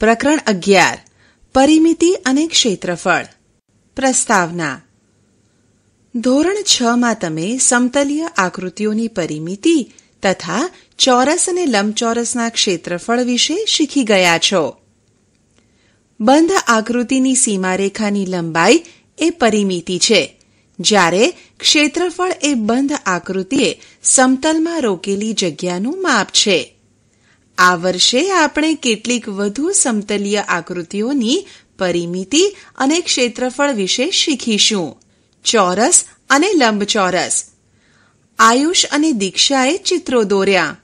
પ્રકરણ અગિયાર પરિમિતિ અને ક્ષેત્રફળ પ્રસ્તાવના ધોરણ છ માં તમે સમતલીય આકૃતિઓની પરિમિતિ તથા ચોરસ અને લંબચોરસના ક્ષેત્રફળ વિશે શીખી ગયા છો બંધ આકૃતિની સીમારેખાની લંબાઈ એ પરિમિતિ છે જ્યારે ક્ષેત્રફળ એ બંધ આકૃતિએ સમતલમાં રોકેલી જગ્યાનું માપ છે આ વર્ષે આપણે કેટલીક વધુ સમતલીય આકૃતિઓની પરિમિતિ અને ક્ષેત્રફળ વિશે શીખીશું ચોરસ અને લંબચોરસ આયુષ અને દીક્ષાએ ચિત્રો દોર્યા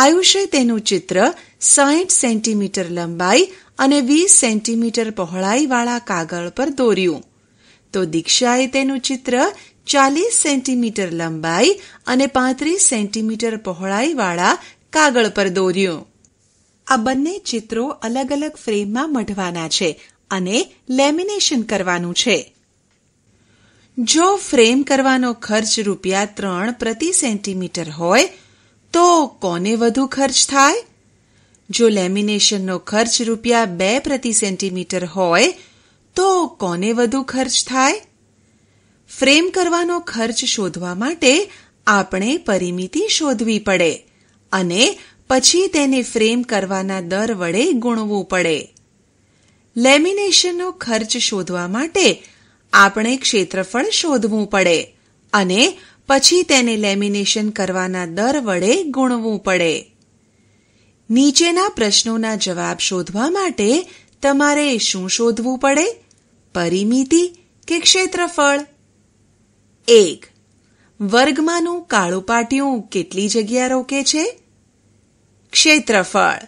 આયુષે તેનું ચિત્ર સાઠ સેન્ટીમીટર લંબાઈ અને વીસ સેન્ટીમીટર પહોળાઈવાળા કાગળ પર દોર્યું તો દીક્ષાએ તેનું ચિત્ર ચાલીસ સેન્ટીમીટર લંબાઈ અને પાંત્રીસ સેન્ટીમીટર પહોળાઈવાળા કાગળ પર દોર્યું આ બંને ચિત્રો અલગ અલગ ફ્રેમમાં મઢવાના છે અને લેમિનેશન કરવાનું છે જો ફ્રેમ કરવાનો ખર્ચ રૂપિયા ત્રણ પ્રતિ સેન્ટીમીટર હોય તો કોને વધુ ખર્ચ થાય જો લેમિનેશનનો ખર્ચ રૂપિયા બે પ્રતિ સેન્ટીમીટર હોય તો કોને વધુ ખર્ચ થાય ફ્રેમ કરવાનો ખર્ચ શોધવા માટે આપણે પરિમિતિ શોધવી પડે અને પછી તેને ફ્રેમ કરવાના દર વડે ગુણવું પડે લેમિનેશનનો ખર્ચ શોધવા માટે આપણે ક્ષેત્રફળ શોધવું પડે અને પછી તેને લેમિનેશન કરવાના દર વડે ગુણવું પડે નીચેના પ્રશ્નોના જવાબ શોધવા માટે તમારે શું શોધવું પડે પરિમિતિ કે ક્ષેત્રફળ એક વર્ગમાંનું કાળું પાટિયું કેટલી જગ્યા રોકે છે ક્ષેત્રફળ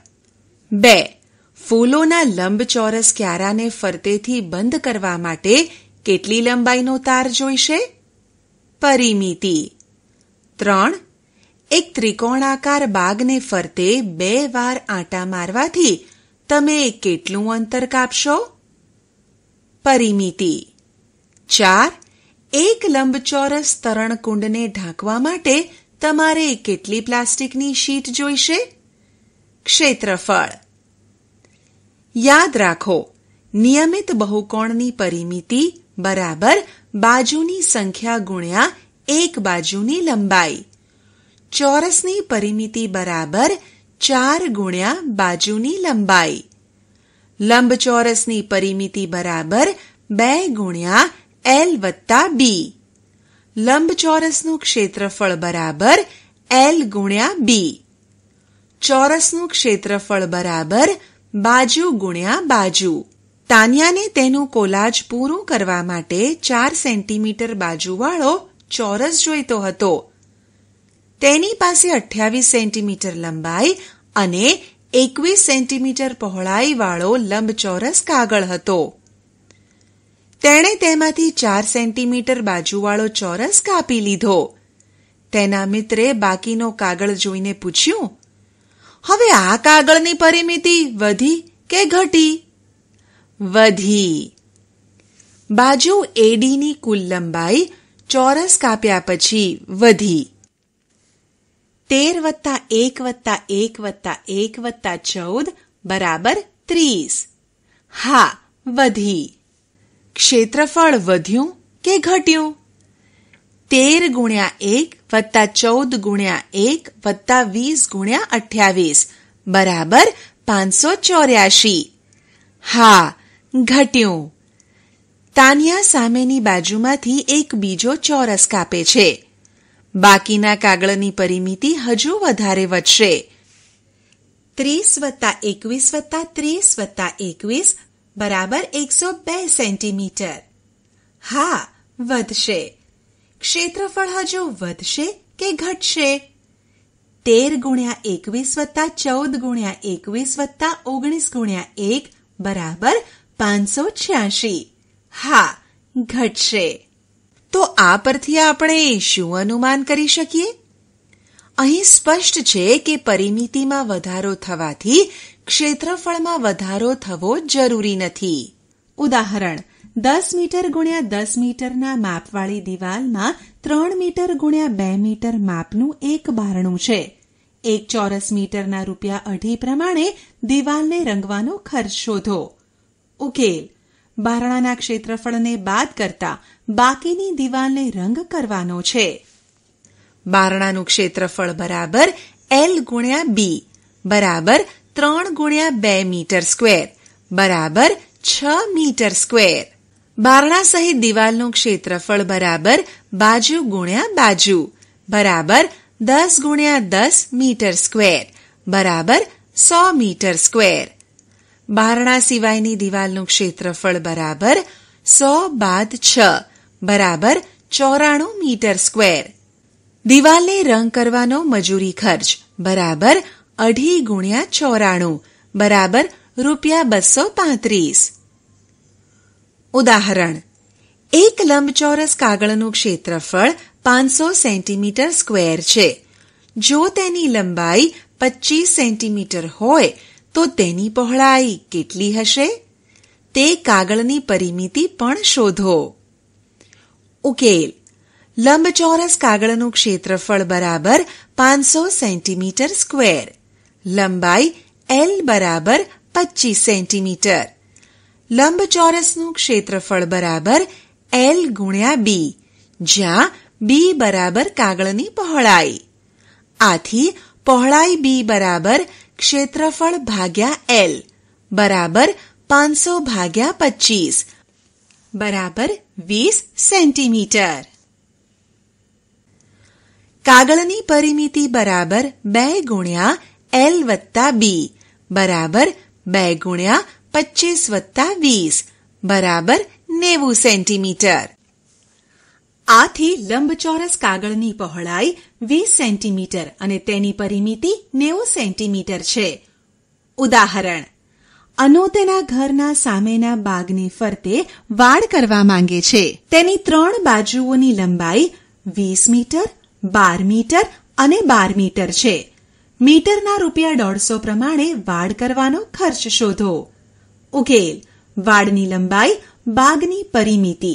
બે ફૂલોના લંબચોરસ ક્યારાને ફરતેથી બંધ કરવા માટે કેટલી લંબાઈનો તાર જોઈશે પરિમિતિ ત્રણ એક ત્રિકોણાકાર બાગને ફરતે બે વાર આંટા મારવાથી તમે કેટલું અંતર કાપશો પરિમિતિ ચાર એક લંબચોરસ તરણકુંડને ઢાંકવા માટે તમારે કેટલી પ્લાસ્ટિકની શીટ જોઈશે ક્ષેત્રફળ યાદ રાખો નિયમિત બહુકોણની પરિમિતિ બરાબર બાજુની સંખ્યા ગુણ્યા એક બાજુની લંબાઈ ચોરસની પરિમિતિ બરાબર ચાર ગુણ્યા બાજુની લંબાઈ લંબચોરસની પરિમિતિ બરાબર બે ગુણ્યા એલ વત્તા બી લંબચોરસનું ક્ષેત્રફળ બરાબર એલ ગુણ્યા બી ચોરસનું ક્ષેત્રફળ બરાબર બાજુ ગુણ્યા બાજુ તાનિયાને તેનું કોલાજ પૂરું કરવા માટે ચાર સેન્ટીમીટર બાજુવાળો ચોરસ જોઈતો હતો તેની પાસે અઠ્યાવીસ સેન્ટીમીટર લંબાઈ અને એકવીસ સેન્ટીમીટર પહોળાઈવાળો લંબચોરસ કાગળ હતો તેણે તેમાંથી ચાર સેન્ટીમીટર બાજુવાળો ચોરસ કાપી લીધો તેના મિત્રે બાકીનો કાગળ જોઈને પૂછ્યું હવે આ કાગળની પરિમિતિ વધી કે ઘટી વધી બાજુ એડીની કુલ લંબાઈ ચોરસ કાપ્યા પછી વધી તેર વત્તા એક વત્તા એક વત્તા એક વત્તા ચૌદ બરાબર ત્રીસ હા વધી ક્ષેત્રફળ વધ્યું કે ઘટ્યું તેર ગુણ્યા એક વત્તા ચૌદ ગુણ્યા એક વત્તા વીસ ગુણ્યા અઠ્યાવીસ બરાબર પાંચસો ચોર્યાશી હા ઘટ્યું તાનિયા સામેની બાજુમાંથી એક બીજો ચોરસ કાપે છે બાકીના કાગળની પરિમિતિ હજુ વધારે વધશે ત્રીસ વત્તા એકવીસ વત્તા ત્રીસ વત્તા એકવીસ બરાબર એકસો બે સેન્ટીમીટર હા વધશે ક્ષેત્રફળ હજુ વધશે કે ઘટશે તેર ગુણ્યા એકવીસ વત્તા ચૌદ ગુણ્યા એકવીસ વત્તા ઓગણીસ ગુણ્યા એક બરાબર પાંચસો છ્યાસી હા ઘટશે તો આ પરથી આપણે શું અનુમાન કરી શકીએ અહીં સ્પષ્ટ છે કે પરિમિતિમાં વધારો થવાથી ક્ષેત્રફળમાં વધારો થવો જરૂરી નથી ઉદાહરણ દસ મીટર ગુણ્યા દસ મીટરના માપવાળી દિવાલમાં ત્રણ મીટર ગુણ્યા બે મીટર માપનું એક બારણું છે એક ચોરસ મીટરના રૂપિયા અઢી પ્રમાણે દિવાલને રંગવાનો ખર્ચ શોધો ઉકેલ બારણાના ક્ષેત્રફળને બાદ કરતા બાકીની દિવાલને રંગ કરવાનો છે બારણાનું ક્ષેત્રફળ બરાબર એલ ગુણ્યા બી બરાબર ત્રણ ગુણ્યા બે મીટર સ્ક્વેર બરાબર છ મીટર સ્ક્વેર બારણા સહિત દિવાલનું ક્ષેત્રફળ બરાબર બાજુ ગુણ્યા બાજુ બરાબર દસ ગુણ્યા દસ મીટર સ્ક્વેર બરાબર સો મીટર સ્ક્વેર બારણા સિવાયની દિવાલનું ક્ષેત્રફળ બરાબર સો બાદ છ બરાબર ચોરાણું મીટર સ્ક્વેર દિવાલને રંગ કરવાનો મજૂરી ખર્ચ બરાબર અઢી ગુણ્યા ચોરાણું બરાબર રૂપિયા બસો પાંત્રીસ ઉદાહરણ એક લંબચોરસ કાગળનું ક્ષેત્રફળ પાંચસો સેન્ટીમીટર સ્ક્વેર છે જો તેની લંબાઈ પચીસ સેન્ટીમીટર હોય તો તેની પહોળાઈ કેટલી હશે તે કાગળની પરિમિતિ પણ શોધો ઉકેલ લંબચોરસ કાગળનું ક્ષેત્રફળ બરાબર પાંચસો સેન્ટીમીટર સ્ક્વેર લંબાઈ એલ બરાબર પચીસ સેન્ટીમીટર લંબચોરસનું ક્ષેત્રફળ બરાબર એલ ગુણ્યા બી જ્યાં બી બરાબર કાગળની પહોળાઈ આથી પહોળાઈ બી બરાબર ક્ષેત્રફળ ભાગ્યા એલ બરાબર પાંચસો ભાગ્યા પચીસ બરાબર વીસ સેન્ટીમીટર કાગળની પરિમિતિ બરાબર બે ગુણ્યા એલ વત્તા બી બરાબર બે ગુણ્યા પચીસ વત્તા વીસ બરાબર નેવું સેન્ટીમીટર આથી લંબચોરસ કાગળની પહોળાઈ વીસ સેન્ટીમીટર અને તેની પરિમિતિ નેવું સેન્ટીમીટર છે ઉદાહરણ અનુ તેના ઘરના સામેના બાગની ફરતે વાડ કરવા માંગે છે તેની ત્રણ બાજુઓની લંબાઈ વીસ મીટર બાર મીટર અને બાર મીટર છે મીટરના રૂપિયા દોઢસો પ્રમાણે વાડ કરવાનો ખર્ચ શોધો ઉકેલ વાડની લંબાઈ બાગની પરિમિતિ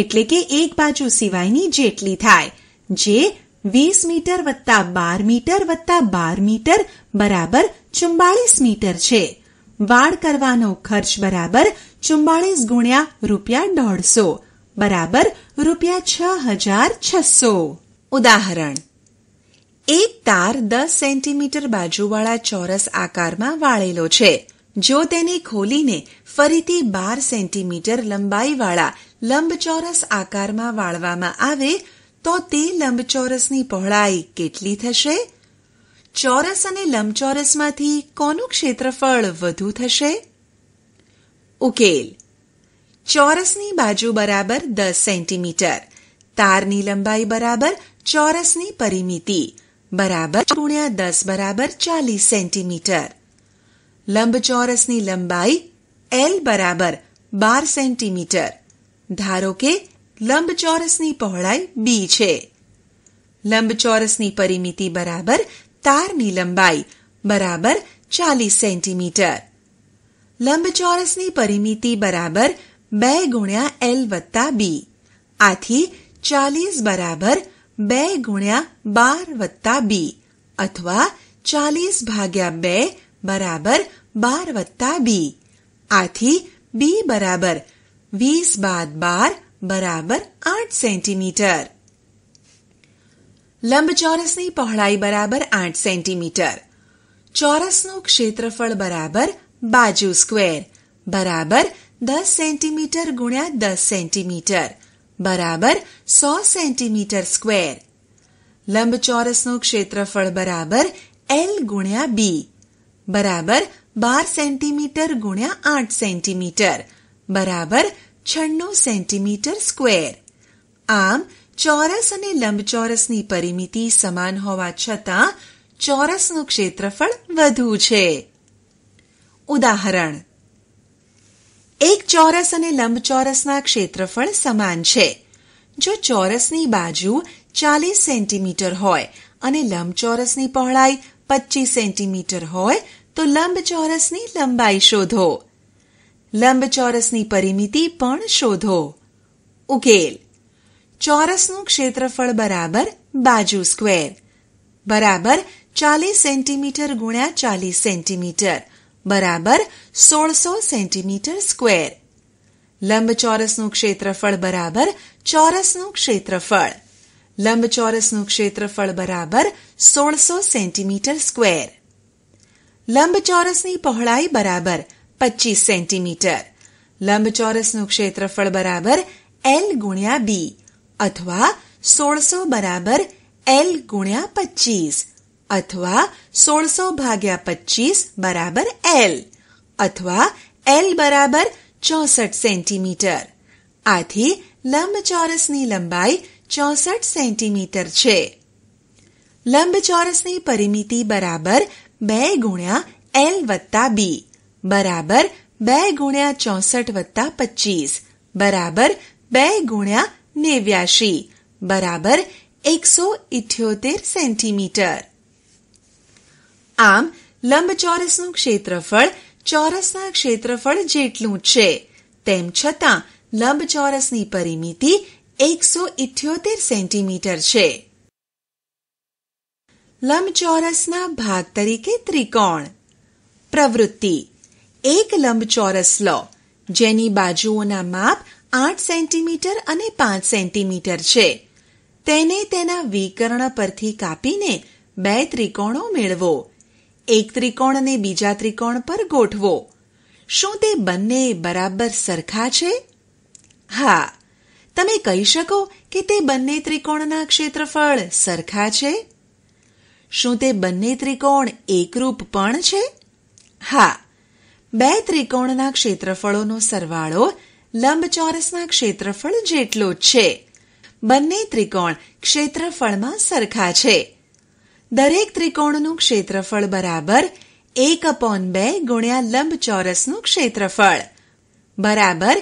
એટલે કે એક બાજુ સિવાયની જેટલી થાય જે વીસ મીટર વત્તા બાર મીટર વત્તા બાર મીટર બરાબર ચુમ્બાળીસ મીટર છે વાડ કરવાનો ખર્ચ બરાબર ચુમ્બાળીસ ગુણ્યા રૂપિયા દોઢસો બરાબર રૂપિયા છ હજાર છસો ઉદાહરણ એક તાર દસ સેન્ટીમીટર બાજુવાળા ચોરસ આકારમાં વાળેલો છે જો તેને ખોલીને ફરીથી બાર સેન્ટીમીટર લંબાઈવાળા લંબચોરસ આકારમાં વાળવામાં આવે તો તે લંબચોરસની પહોળાઈ કેટલી થશે ચોરસ અને લંબચોરસમાંથી કોનું ક્ષેત્રફળ વધુ થશે ઉકેલ ચોરસની બાજુ બરાબર દસ સેન્ટીમીટર તારની લંબાઈ બરાબર ચોરસની પરિમિતિ બરાબર ગુણ્યા દસ બરાબર ચાલીસ સેન્ટીમીટર લંબચોરસની લંબાઈ એલ બરાબર બાર સેન્ટીમીટર ધારો કે લંબચોરસની પહોળાઈ બી છે લંબચોરસની પરિમિતિ બરાબર તારની લંબાઈ બરાબર ચાલીસ સેન્ટીમીટર લંબચોરસની પરિમિતિ બરાબર બે ગુણ્યા એલ વત્તા બી આથી ચાલીસ બરાબર બે ગુણ્યા બાર વત્તા બી અથવા ચાલીસ ભાગ્યા બે बराबर बार वत्ता बी आथी बी बराबर वीस बाद बार बराबर आठ सेंटीमीटर लंब चौरस की पहड़ाई बराबर आठ सेंटीमीटर चौरस नु क्षेत्रफल बराबर बाजू स्क्वेर बराबर दस सेंटीमीटर गुण्या दस सेंटीमीटर बराबर सौ सेंटीमीटर स्क्वेर लंब चौरस नु क्षेत्रफल बराबर एल गुण्या बी બરાબર બાર સેન્ટીમીટર ગુણ્યા આઠ સેન્ટીમીટર બરાબર છન્નું સેન્ટીમીટર સ્ક્વેર આમ ચોરસ અને લંબચોરસની પરિમિતિ સમાન હોવા છતાં ચોરસનું ક્ષેત્રફળ વધુ છે ઉદાહરણ એક ચોરસ અને લંબચોરસના ક્ષેત્રફળ સમાન છે જો ચોરસની બાજુ ચાલીસ સેન્ટીમીટર હોય અને લંબચોરસની પહોળાઈ પચીસ સેન્ટીમીટર હોય તો લંબચોરસની લંબાઈ શોધો લંબચોરસની પરિમિતિ પણ શોધો ઉકેલ ચોરસનું ક્ષેત્રફળ બરાબર બાજુ સ્ક્વેર બરાબર ચાલીસ સેન્ટીમીટર ગુણ્યા ચાલીસ સેન્ટીમીટર બરાબર સોળસો સેન્ટીમીટર સ્ક્વેર લંબચોરસનું ક્ષેત્રફળ બરાબર ચોરસનું ક્ષેત્રફળ लंब चौरस नु क्षेत्रफल बराबर सोलसो सेंटीमीटर स्क्वेर लंब नी पहड़ाई बराबर पच्चीस सेंटीमीटर लंबचौरस नु क्षेत्रफल बराबर एल गुणिया बी अथवा सोलसो बराबर एल गुणिया पच्चीस अथवा सोलसो भाग्या पच्चीस बराबर एल अथवा एल बराबर चौसठ सेंटीमीटर आती लंब चौरस लंबाई ચોસઠ સેન્ટીમીટર છે લંબચોરસની પરિમિતિ બરાબર બે ગુણ્યા એલ વત્તા બી બરાબર બે ગુણ્યા ચોસઠ વત્તા પચીસ બરાબર બે ગુણ્યા નેવ્યાશી બરાબર એકસો ઇઠ્યોતેર સેન્ટીમીટર આમ લંબચોરસનું ક્ષેત્રફળ ચોરસના ક્ષેત્રફળ જેટલું છે તેમ છતાં લંબચોરસની પરિમિતિ એકસો ઇઠ્યોતેર સેન્ટીમીટર છે લંબચોરસના ભાગ તરીકે ત્રિકોણ પ્રવૃત્તિ એક લંબચોરસ લો જેની બાજુઓના માપ આઠ સેન્ટીમીટર અને પાંચ સેન્ટીમીટર છે તેને તેના વિકર્ણ પરથી કાપીને બે ત્રિકોણો મેળવો એક ત્રિકોણને બીજા ત્રિકોણ પર ગોઠવો શું તે બંને બરાબર સરખા છે હા તમે કહી શકો કે તે બંને ત્રિકોણના ક્ષેત્રફળ સરખા છે શું તે બંને ત્રિકોણ એકરૂપ પણ છે હા બે ત્રિકોણના ક્ષેત્રફળોનો સરવાળો લંબચોરસના ક્ષેત્રફળ જેટલો જ છે બંને ત્રિકોણ ક્ષેત્રફળમાં સરખા છે દરેક ત્રિકોણનું ક્ષેત્રફળ બરાબર એક અપોન બે ગુણ્યા લંબચોરસનું ક્ષેત્રફળ બરાબર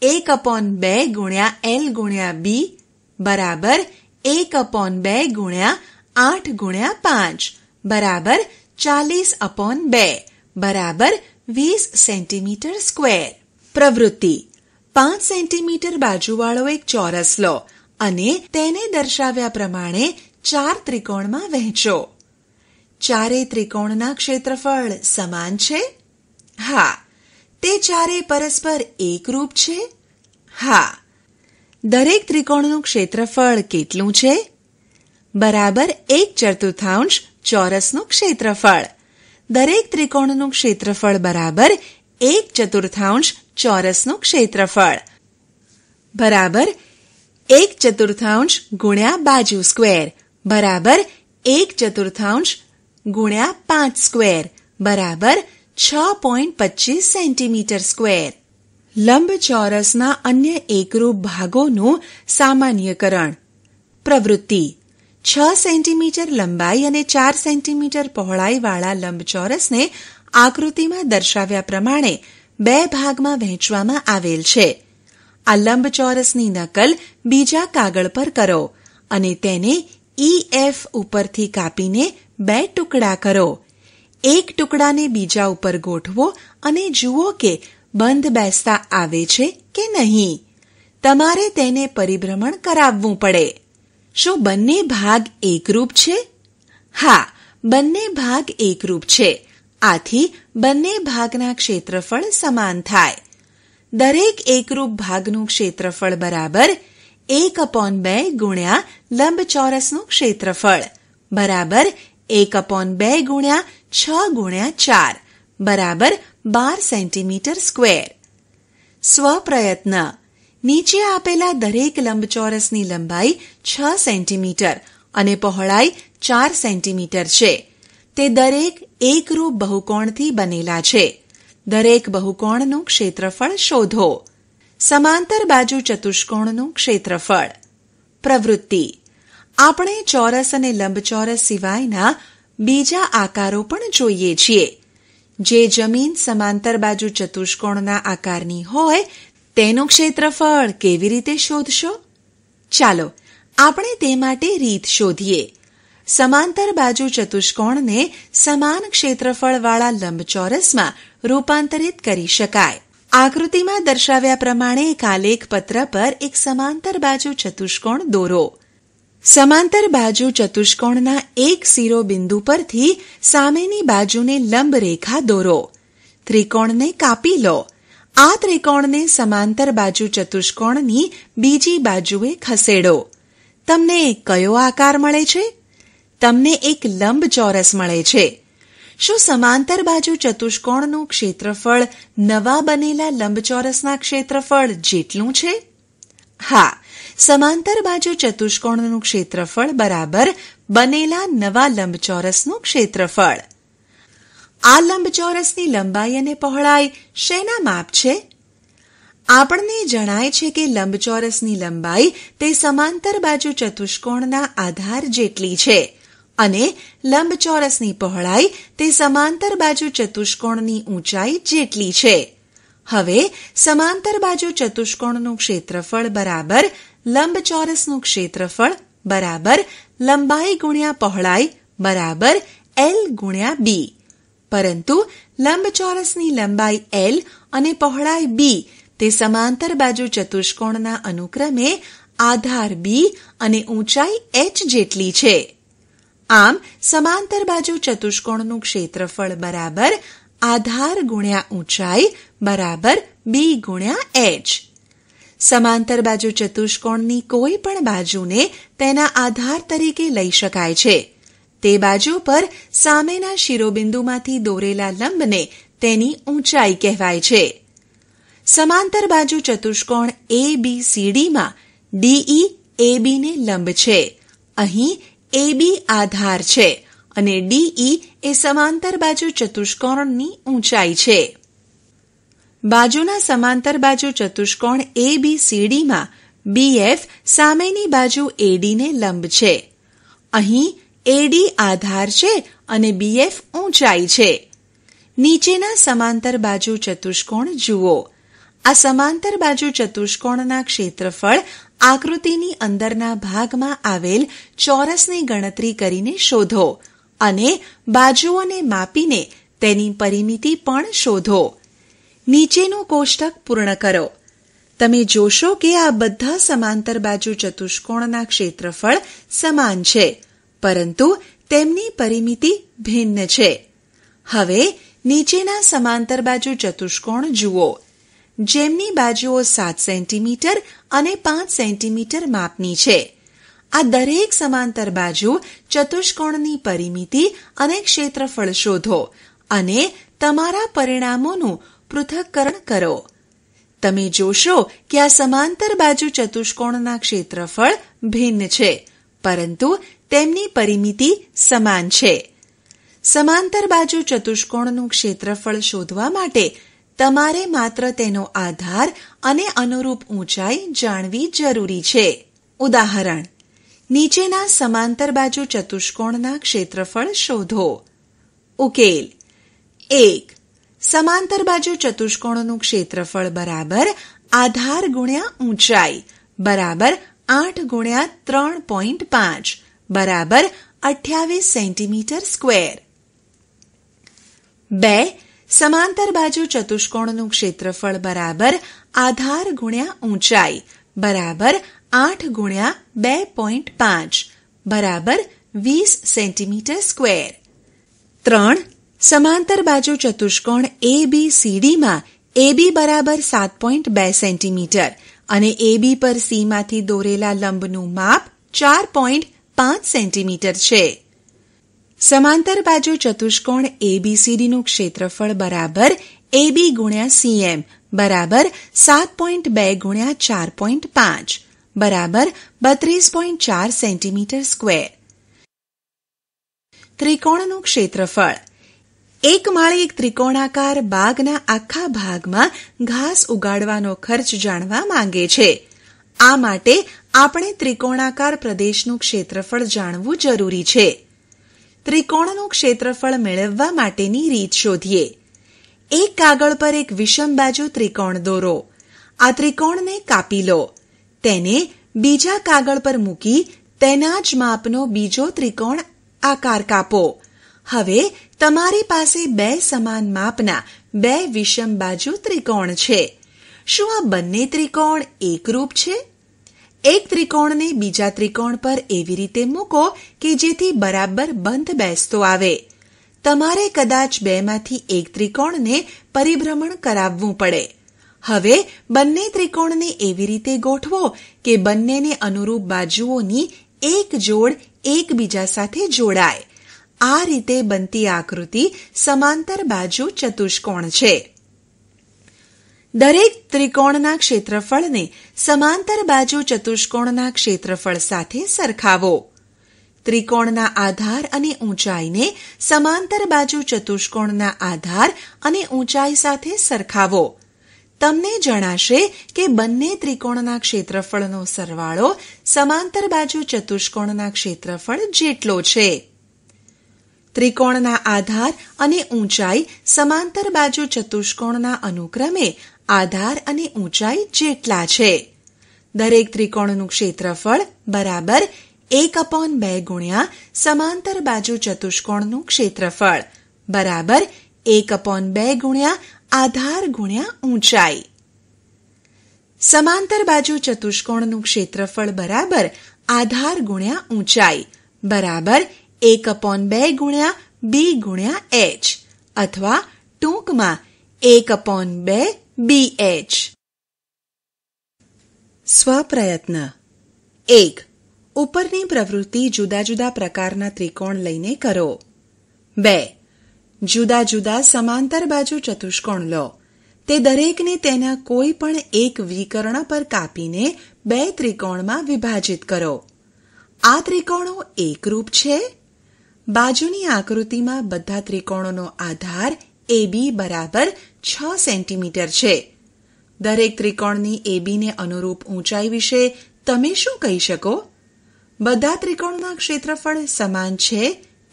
એક અપોન બે ગુણ્યા એલ ગુણ્યા બી બરાબર એક અપોન બે ગુણ્યા આઠ ગુણ્યા પાંચ બરાબર ચાલીસ અપોન બે બરાબર વીસ સેન્ટીમીટર સ્ક્વેર પ્રવૃત્તિ પાંચ સેન્ટીમીટર બાજુવાળો એક ચોરસ લો અને તેને દર્શાવ્યા પ્રમાણે ચાર ત્રિકોણમાં વહેંચો ચારે ત્રિકોણના ક્ષેત્રફળ સમાન છે હા તે ચારે પરસ્પર એકરૂપ છે હા દરેક ત્રિકોણનું ક્ષેત્રફળ કેટલું છે બરાબર એક ચતુર્થાંશ ચોરસનું ક્ષેત્રફળ દરેક ત્રિકોણનું ક્ષેત્રફળ બરાબર એક ચતુર્થાંશ ચોરસનું ક્ષેત્રફળ બરાબર એક ચતુર્થાંશ ગુણ્યા બાજુ સ્ક્વેર બરાબર એક ચતુર્થાંશ ગુણ્યા પાંચ સ્ક્વેર બરાબર છ પોઈન્ટ પચીસ સેન્ટીમીટર સ્ક્વેર લંબચોરસના અન્ય એકરૂપ ભાગોનું સામાન્યકરણ પ્રવૃત્તિ છ સેન્ટીમીટર લંબાઈ અને ચાર સેન્ટીમીટર પહોળાઈવાળા લંબચોરસને આકૃતિમાં દર્શાવ્યા પ્રમાણે બે ભાગમાં વહેંચવામાં આવેલ છે આ લંબચોરસની નકલ બીજા કાગળ પર કરો અને તેને ઈએફ e ઉપરથી કાપીને બે ટુકડા કરો એક ટુકડાને બીજા ઉપર ગોઠવો અને જુઓ કે બંધ બેસતા આવે છે કે નહીં તમારે તેને પરિભ્રમણ કરાવવું પડે શું બંને ભાગ એકરૂપ છે હા બંને ભાગ એકરૂપ છે આથી બંને ભાગના ક્ષેત્રફળ સમાન થાય દરેક એકરૂપ ભાગનું ક્ષેત્રફળ બરાબર એક અપોન બે ગુણ્યા લંબચોરસનું ક્ષેત્રફળ બરાબર એક અપોન બે ગુણ્યા છ ગુણ્યા ચાર બરાબર બાર સેન્ટીમીટર સ્ક્વેર સ્વપ્રયત્ન નીચે આપેલા દરેક લંબચોરસની લંબાઈ છ સેન્ટીમીટર અને પહોળાઈ ચાર સેન્ટીમીટર છે તે દરેક એકરૂપ બહુકોણથી બનેલા છે દરેક બહુકોણનું ક્ષેત્રફળ શોધો સમાંતર બાજુ ચતુષ્કોણનું ક્ષેત્રફળ પ્રવૃત્તિ આપણે ચોરસ અને લંબચોરસ સિવાયના બીજા આકારો પણ જોઈએ છીએ જે જમીન સમાંતર બાજુ ચતુષ્કોણના આકારની હોય તેનું ક્ષેત્રફળ કેવી રીતે શોધશો ચાલો આપણે તે માટે રીત શોધીએ સમાંતર બાજુ ચતુષ્કોણને સમાન ક્ષેત્રફળવાળા લંબચોરસમાં રૂપાંતરિત કરી શકાય આકૃતિમાં દર્શાવ્યા પ્રમાણે એક આલેખ પત્ર પર એક સમાંતર બાજુ ચતુષ્કોણ દોરો સમાંતર બાજુ ચતુષ્કોણના એક શિરોબિંદુ પરથી સામેની બાજુને લંબ રેખા દોરો ત્રિકોણને કાપી લો આ ત્રિકોણને સમાંતર બાજુ ચતુષ્કોણની બીજી બાજુએ ખસેડો તમને કયો આકાર મળે છે તમને એક લંબ ચોરસ મળે છે શું સમાંતર બાજુ ચતુષ્કોણનું ક્ષેત્રફળ નવા બનેલા લંબચોરસના ક્ષેત્રફળ જેટલું છે હા સમાંતર બાજુ ચતુષ્કોણનું ક્ષેત્રફળ બરાબર બનેલા નવા લંબચોરસનું ક્ષેત્રફળ આ લંબચોરસની લંબાઈ અને પહોળાઈ શેના માપ છે આપણને જણાય છે કે લંબચોરસની લંબાઈ તે સમાંતર બાજુ ચતુષ્કોણના આધાર જેટલી છે અને લંબચોરસની પહોળાઈ તે સમાંતર બાજુ ચતુષ્કોણની ઊંચાઈ જેટલી છે હવે સમાંતર બાજુ ચતુષ્કોણનું ક્ષેત્રફળ બરાબર લંબચોરસનું ક્ષેત્રફળ બરાબર લંબાઈ ગુણ્યા પહોળાઈ બરાબર એલ ગુણ્યા બી પરંતુ લંબચોરસની લંબાઈ એલ અને પહોળાઈ બી તે સમાંતર બાજુ ચતુષ્કોણના અનુક્રમે આધાર બી અને ઊંચાઈ એચ જેટલી છે આમ સમાંતર બાજુ ચતુષ્કોણનું ક્ષેત્રફળ બરાબર આધાર ગુણ્યા ઊંચાઈ બરાબર બી ગુણ્યા એચ સમાંતર બાજુ ચતુષ્કોણની કોઈ પણ બાજુને તેના આધાર તરીકે લઈ શકાય છે તે બાજુ પર સામેના શિરોબિંદુમાંથી દોરેલા લંબને તેની ઊંચાઈ કહેવાય છે સમાંતર બાજુ ચતુષ્કોણ એ બી સી ડીમાં ડીઈ એ બીને લંબ છે અહીં એ બી આધાર છે અને ડીઈ e એ સમાંતર બાજુ ચતુષ્કોણની ઊંચાઈ છે બાજુના સમાંતર બાજુ ચતુષ્કોણ એ બી સીડીમાં બીએફ સામેની બાજુ એડીને લંબ છે અહીં એડી આધાર છે અને બીએફ ઊંચાઈ છે નીચેના સમાંતર બાજુ ચતુષ્કોણ જુઓ આ સમાંતર બાજુ ચતુષ્કોણના ક્ષેત્રફળ આકૃતિની અંદરના ભાગમાં આવેલ ચોરસની ગણતરી કરીને શોધો અને બાજુઓને માપીને તેની પરિમિતિ પણ શોધો નીચેનું કોષ્ટક પૂર્ણ કરો તમે જોશો કે આ બધા સમાંતર બાજુ ચતુષ્કોણના ક્ષેત્રફળ સમાન છે પરંતુ તેમની પરિમિતિ ભિન્ન છે હવે નીચેના સમાંતર બાજુ ચતુષ્કોણ જુઓ જેમની બાજુઓ સાત સેન્ટીમીટર અને પાંચ સેન્ટીમીટર માપની છે આ દરેક સમાંતર બાજુ ચતુષ્કોણની પરિમિતિ અને ક્ષેત્રફળ શોધો અને તમારા પરિણામોનું પૃથક્કરણ કરો તમે જોશો કે આ સમાંતર બાજુ ચતુષ્કોણના ક્ષેત્રફળ ભિન્ન છે પરંતુ તેમની પરિમિતિ સમાન છે સમાંતર બાજુ ચતુષ્કોણનું ક્ષેત્રફળ શોધવા માટે તમારે માત્ર તેનો આધાર અને અનુરૂપ ઊંચાઈ જાણવી જરૂરી છે ઉદાહરણ નીચેના સમાંતર બાજુ ચતુષ્કોણના ક્ષેત્રફળ શોધો ઉકેલ એક સમાંતર બાજુ ચતુષ્કોણનું ક્ષેત્રફળ બરાબર આધાર ગુણ્યા ઊંચાઈ બરાબર આઠ ગુણ્યા ત્રણ પોઈન્ટ પાંચ બરાબર અઠ્યાવીસ સેન્ટીમીટર સ્ક્વેર બે સમાંતર બાજુ ચતુષ્કોણનું ક્ષેત્રફળ બરાબર આધાર ગુણ્યા ઊંચાઈ બરાબર આઠ ગુણ્યા બે પોઈન્ટ પાંચ બરાબર વીસ સેન્ટીમીટર સ્ક્વેર ત્રણ સમાંતર બાજુ ચતુષ્કોણ એ બી સી ડીમાં એ બી બરાબર સાત પોઈન્ટ બે સેન્ટીમીટર અને એ બી પર સીમાંથી દોરેલા લંબનું માપ ચાર પોઈન્ટ પાંચ સેન્ટીમીટર છે સમાંતર બાજુ ચતુષ્કોણ એબીસીડીનું ક્ષેત્રફળ બરાબર એબી ગુણ્યા સી એમ બરાબર સાત પોઈન્ટ બે ગુણ્યા ચાર પોઈન્ટ પાંચ બરાબર બત્રીસ પોઈન્ટ ચાર સેન્ટીમીટર સ્ક્વેર ત્રિકોણનું ક્ષેત્રફળ એક માળે એક ત્રિકોણાકાર બાગના આખા ભાગમાં ઘાસ ઉગાડવાનો ખર્ચ જાણવા માંગે છે આ માટે આપણે ત્રિકોણાકાર પ્રદેશનું ક્ષેત્રફળ જાણવું જરૂરી છે ત્રિકોણનું ક્ષેત્રફળ મેળવવા માટેની રીત શોધીએ એક કાગળ પર એક વિષમ બાજુ ત્રિકોણ દોરો આ ત્રિકોણને કાપી લો તેને બીજા કાગળ પર મૂકી તેના જ માપનો બીજો ત્રિકોણ આકાર કાપો હવે તમારી પાસે બે સમાન માપના બે વિષમ બાજુ ત્રિકોણ છે શું આ બંને ત્રિકોણ એકરૂપ છે એક ત્રિકોણને બીજા ત્રિકોણ પર એવી રીતે મૂકો કે જેથી બરાબર બંધ બેસતો આવે તમારે કદાચ બેમાંથી એક ત્રિકોણને પરિભ્રમણ કરાવવું પડે હવે બંને ત્રિકોણને એવી રીતે ગોઠવો કે બંનેને અનુરૂપ બાજુઓની એક જોડ એકબીજા સાથે જોડાય આ રીતે બનતી આકૃતિ સમાંતર બાજુ ચતુષ્કોણ છે દરેક ત્રિકોણના ક્ષેત્રફળને સમાંતર બાજુ ચતુષ્કોણના ક્ષેત્રફળ સાથે સરખાવો ત્રિકોણના આધાર અને ઊંચાઈને સમાંતર બાજુ ચતુષ્કોણના આધાર અને ઊંચાઈ સાથે સરખાવો તમને જણાશે કે બંને ત્રિકોણના ક્ષેત્રફળનો સરવાળો સમાંતર બાજુ ચતુષ્કોણના ક્ષેત્રફળ જેટલો છે ત્રિકોણના આધાર અને ઊંચાઈ સમાંતર બાજુ ચતુષ્કોણના અનુક્રમે આધાર અને ઊંચાઈ જેટલા છે દરેક ત્રિકોણનું ક્ષેત્રફળ બરાબર એક અપોન બે ગુણ્યા સમાંતર બાજુ ચતુષ્કોણનું ક્ષેત્રફળ બરાબર એક અપોન બે ગુણ્યા આધાર ગુણ્યા ઊંચાઈ સમાંતર બાજુ ચતુષ્કોણનું ક્ષેત્રફળ બરાબર આધાર ગુણ્યા ઊંચાઈ બરાબર એક અપોન બે ગુણ્યા બી ગુણ્યા એચ અથવા ટૂંકમાં એક અપોન બે બી એચ સ્વપ્રયત્ન એક ઉપરની પ્રવૃત્તિ જુદા જુદા પ્રકારના ત્રિકોણ લઈને કરો બે જુદા જુદા સમાંતર બાજુ ચતુષ્કોણ લો તે દરેકને તેના કોઈ પણ એક વિકર્ણ પર કાપીને બે ત્રિકોણમાં વિભાજિત કરો આ ત્રિકોણો એકરૂપ છે બાજુની આકૃતિમાં બધા ત્રિકોણોનો આધાર એબી બરાબર છ સેન્ટીમીટર છે દરેક ત્રિકોણની એબીને અનુરૂપ ઊંચાઈ વિશે તમે શું કહી શકો બધા ત્રિકોણના ક્ષેત્રફળ સમાન છે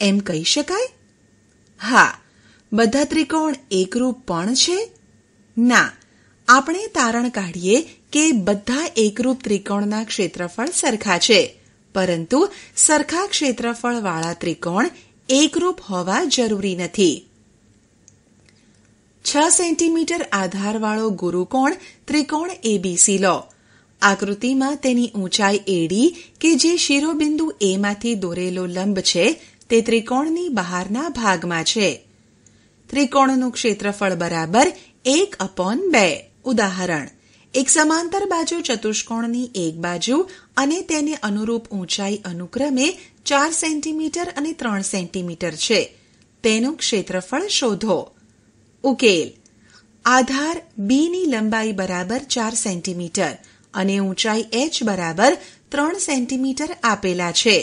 એમ કહી શકાય હા બધા ત્રિકોણ એકરૂપ પણ છે ના આપણે તારણ કાઢીએ કે બધા એકરૂપ ત્રિકોણના ક્ષેત્રફળ સરખા છે પરંતુ સરખા ક્ષેત્રફળવાળા ત્રિકોણ એકરૂપ હોવા જરૂરી નથી છ સેન્ટીમીટર આધારવાળો ગુરુકોણ ત્રિકોણ એબીસી લો આકૃતિમાં તેની ઊંચાઈ એડી કે જે શિરોબિંદુ એમાંથી દોરેલો લંબ છે તે ત્રિકોણની બહારના ભાગમાં છે ત્રિકોણનું ક્ષેત્રફળ બરાબર એક અપોન બે ઉદાહરણ એક સમાંતર બાજુ ચતુષ્કોણની એક બાજુ અને તેને અનુરૂપ ઊંચાઈ અનુક્રમે ચાર સેન્ટીમીટર અને ત્રણ સેન્ટીમીટર છે તેનું ક્ષેત્રફળ શોધો ઉકેલ આધાર બીની લંબાઈ બરાબર ચાર સેન્ટીમીટર અને ઊંચાઈ એચ બરાબર ત્રણ સેન્ટીમીટર આપેલા છે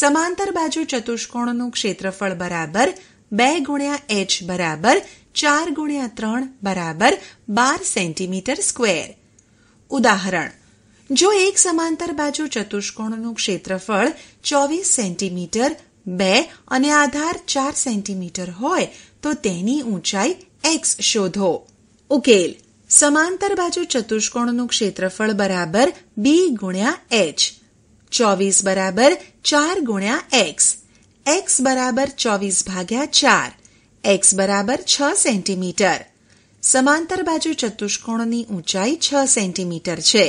સમાંતર બાજુ ચતુષ્કોણનું ક્ષેત્રફળ બરાબર બે ગુણ્યા એચ બરાબર ચાર ગુણ્યા ત્રણ બરાબર બાર સેન્ટીમીટર સ્ક્વેર ઉદાહરણ જો એક સમાંતર બાજુ ચતુષ્કોણનું ક્ષેત્રફળ ચોવીસ સેન્ટીમીટર બે અને આધાર ચાર સેન્ટીમીટર હોય તો તેની ઊંચાઈ એક્સ શોધો ઉકેલ સમાંતર બાજુ ચતુષ્કોણનું ક્ષેત્રફળ બરાબર બી ગુણ્યા એચ ચોવીસ બરાબર ચાર ગુણ્યા એક્સ એક્સ બરાબર ચોવીસ ભાગ્યા ચાર એક્સ બરાબર છ સેન્ટીમીટર સમાંતર બાજુ ચતુષ્કોણની ઊંચાઈ છ સેન્ટીમીટર છે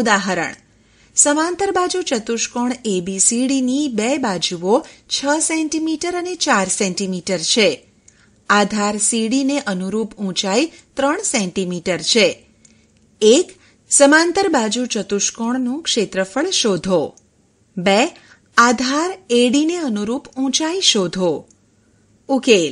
ઉદાહરણ સમાંતર બાજુ ચતુષ્કોણ એબીસીડી ની બે બાજુઓ છ સેન્ટીમીટર અને ચાર સેન્ટીમીટર છે આધાર સીડીને અનુરૂપ ઊંચાઈ ત્રણ સેન્ટીમીટર છે એક સમાંતર બાજુ ચતુષ્કોણનું ક્ષેત્રફળ શોધો બે આધાર એડીને અનુરૂપ ઊંચાઈ શોધો ઉકેલ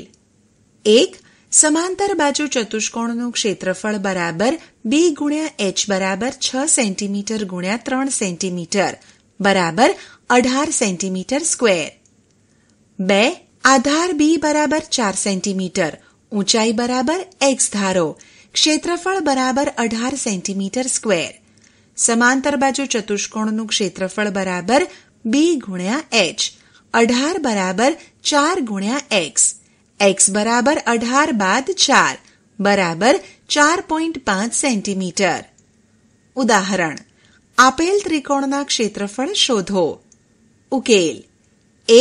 એક સમાંતર બાજુ ચતુષ્કોણનું ક્ષેત્રફળ બરાબર બી ગુણ્યા એચ બરાબર છ સેન્ટીમીટર ગુણ્યા ત્રણ સેન્ટીમીટર બરાબર અઢાર સેન્ટીમીટર સ્ક્વેર બે આધાર બી બરાબર ચાર સેન્ટીમીટર ઊંચાઈ બરાબર એક્સ ધારો ક્ષેત્રફળ બરાબર અઢાર સેન્ટીમીટર સ્ક્વેર સમાંતર બાજુ ચતુષ્કોણનું ક્ષેત્રફળ બરાબર બી ગુણ્યા એચ અઢાર બરાબર ચાર ગુણ્યા એક્સ एक्स बराबर अठार बाद चार बराबर चार पॉइंट पांच सेंटीमीटर उदाहरण आपेल त्रिकोण क्षेत्रफल शोधो उकेल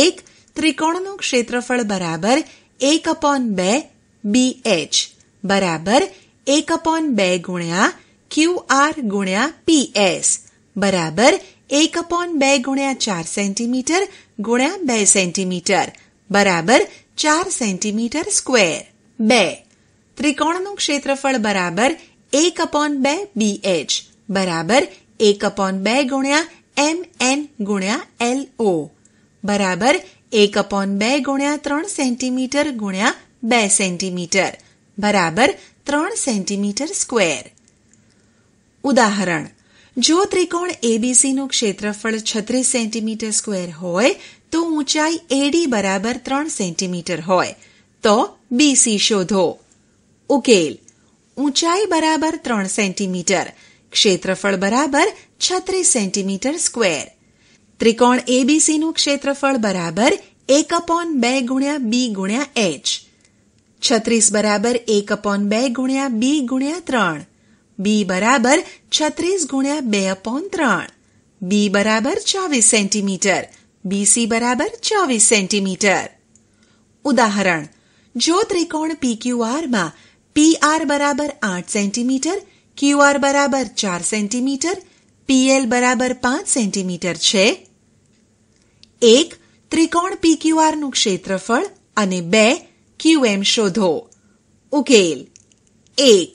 एक त्रिकोण नु क्षेत्रफल बराबर एक अपॉन बे बी एच बराबर एक अपॉन बे गुण्या क्यू आर गुण्या पी एस बराबर एक अपॉन बे गुण्या चार सेंटीमीटर गुण्या बे सेंटीमीटर बराबर ચાર સેન્ટીમીટર સ્ક્વેર બે ત્રિકોણનું ક્ષેત્રફળ બરાબર એક અપોન બે બી એચ બરાબર એક અપોન બે ગુણ્યા એમ એન ગુણ્યા એલ ઓ બરાબર એક અપોન બે ગુણ્યા ત્રણ સેન્ટીમીટર ગુણ્યા બે સેન્ટીમીટર બરાબર ત્રણ સેન્ટીમીટર સ્ક્વેર ઉદાહરણ જો ત્રિકોણ એબીસીનું ક્ષેત્રફળ છત્રીસ સેન્ટીમીટર સ્ક્વેર હોય તો ઊંચાઈ એડી બરાબર ત્રણ સેન્ટીમીટર હોય તો બીસી શોધો ઉકેલ ઊંચાઈ બરાબર ત્રણ સેન્ટીમીટર ક્ષેત્રફળ બરાબર છત્રીસ સેન્ટીમીટર સ્ક્વેર ત્રિકોણ એબીસીનું ક્ષેત્રફળ બરાબર એક અપોન બે ગુણ્યા બી ગુણ્યા એચ છત્રીસ બરાબર એક અપોન બે ગુણ્યા બી ગુણ્યા ત્રણ બી બરાબર છત્રીસ ગુણ્યા બે અપોન ત્રણ બી બરાબર ચોવીસ સેન્ટીમીટર બીસી બરાબર ચોવીસ સેન્ટીમીટર ઉદાહરણ જો ત્રિકોણ પીક્યુઆરમાં પીઆર બરાબર આઠ સેન્ટીમીટર ક્યુઆર બરાબર ચાર સેન્ટીમીટર પીએલ બરાબર પાંચ સેન્ટીમીટર છે એક ત્રિકોણ પીક્યુઆરનું ક્ષેત્રફળ અને બે ક્યુએમ શોધો ઉકેલ એક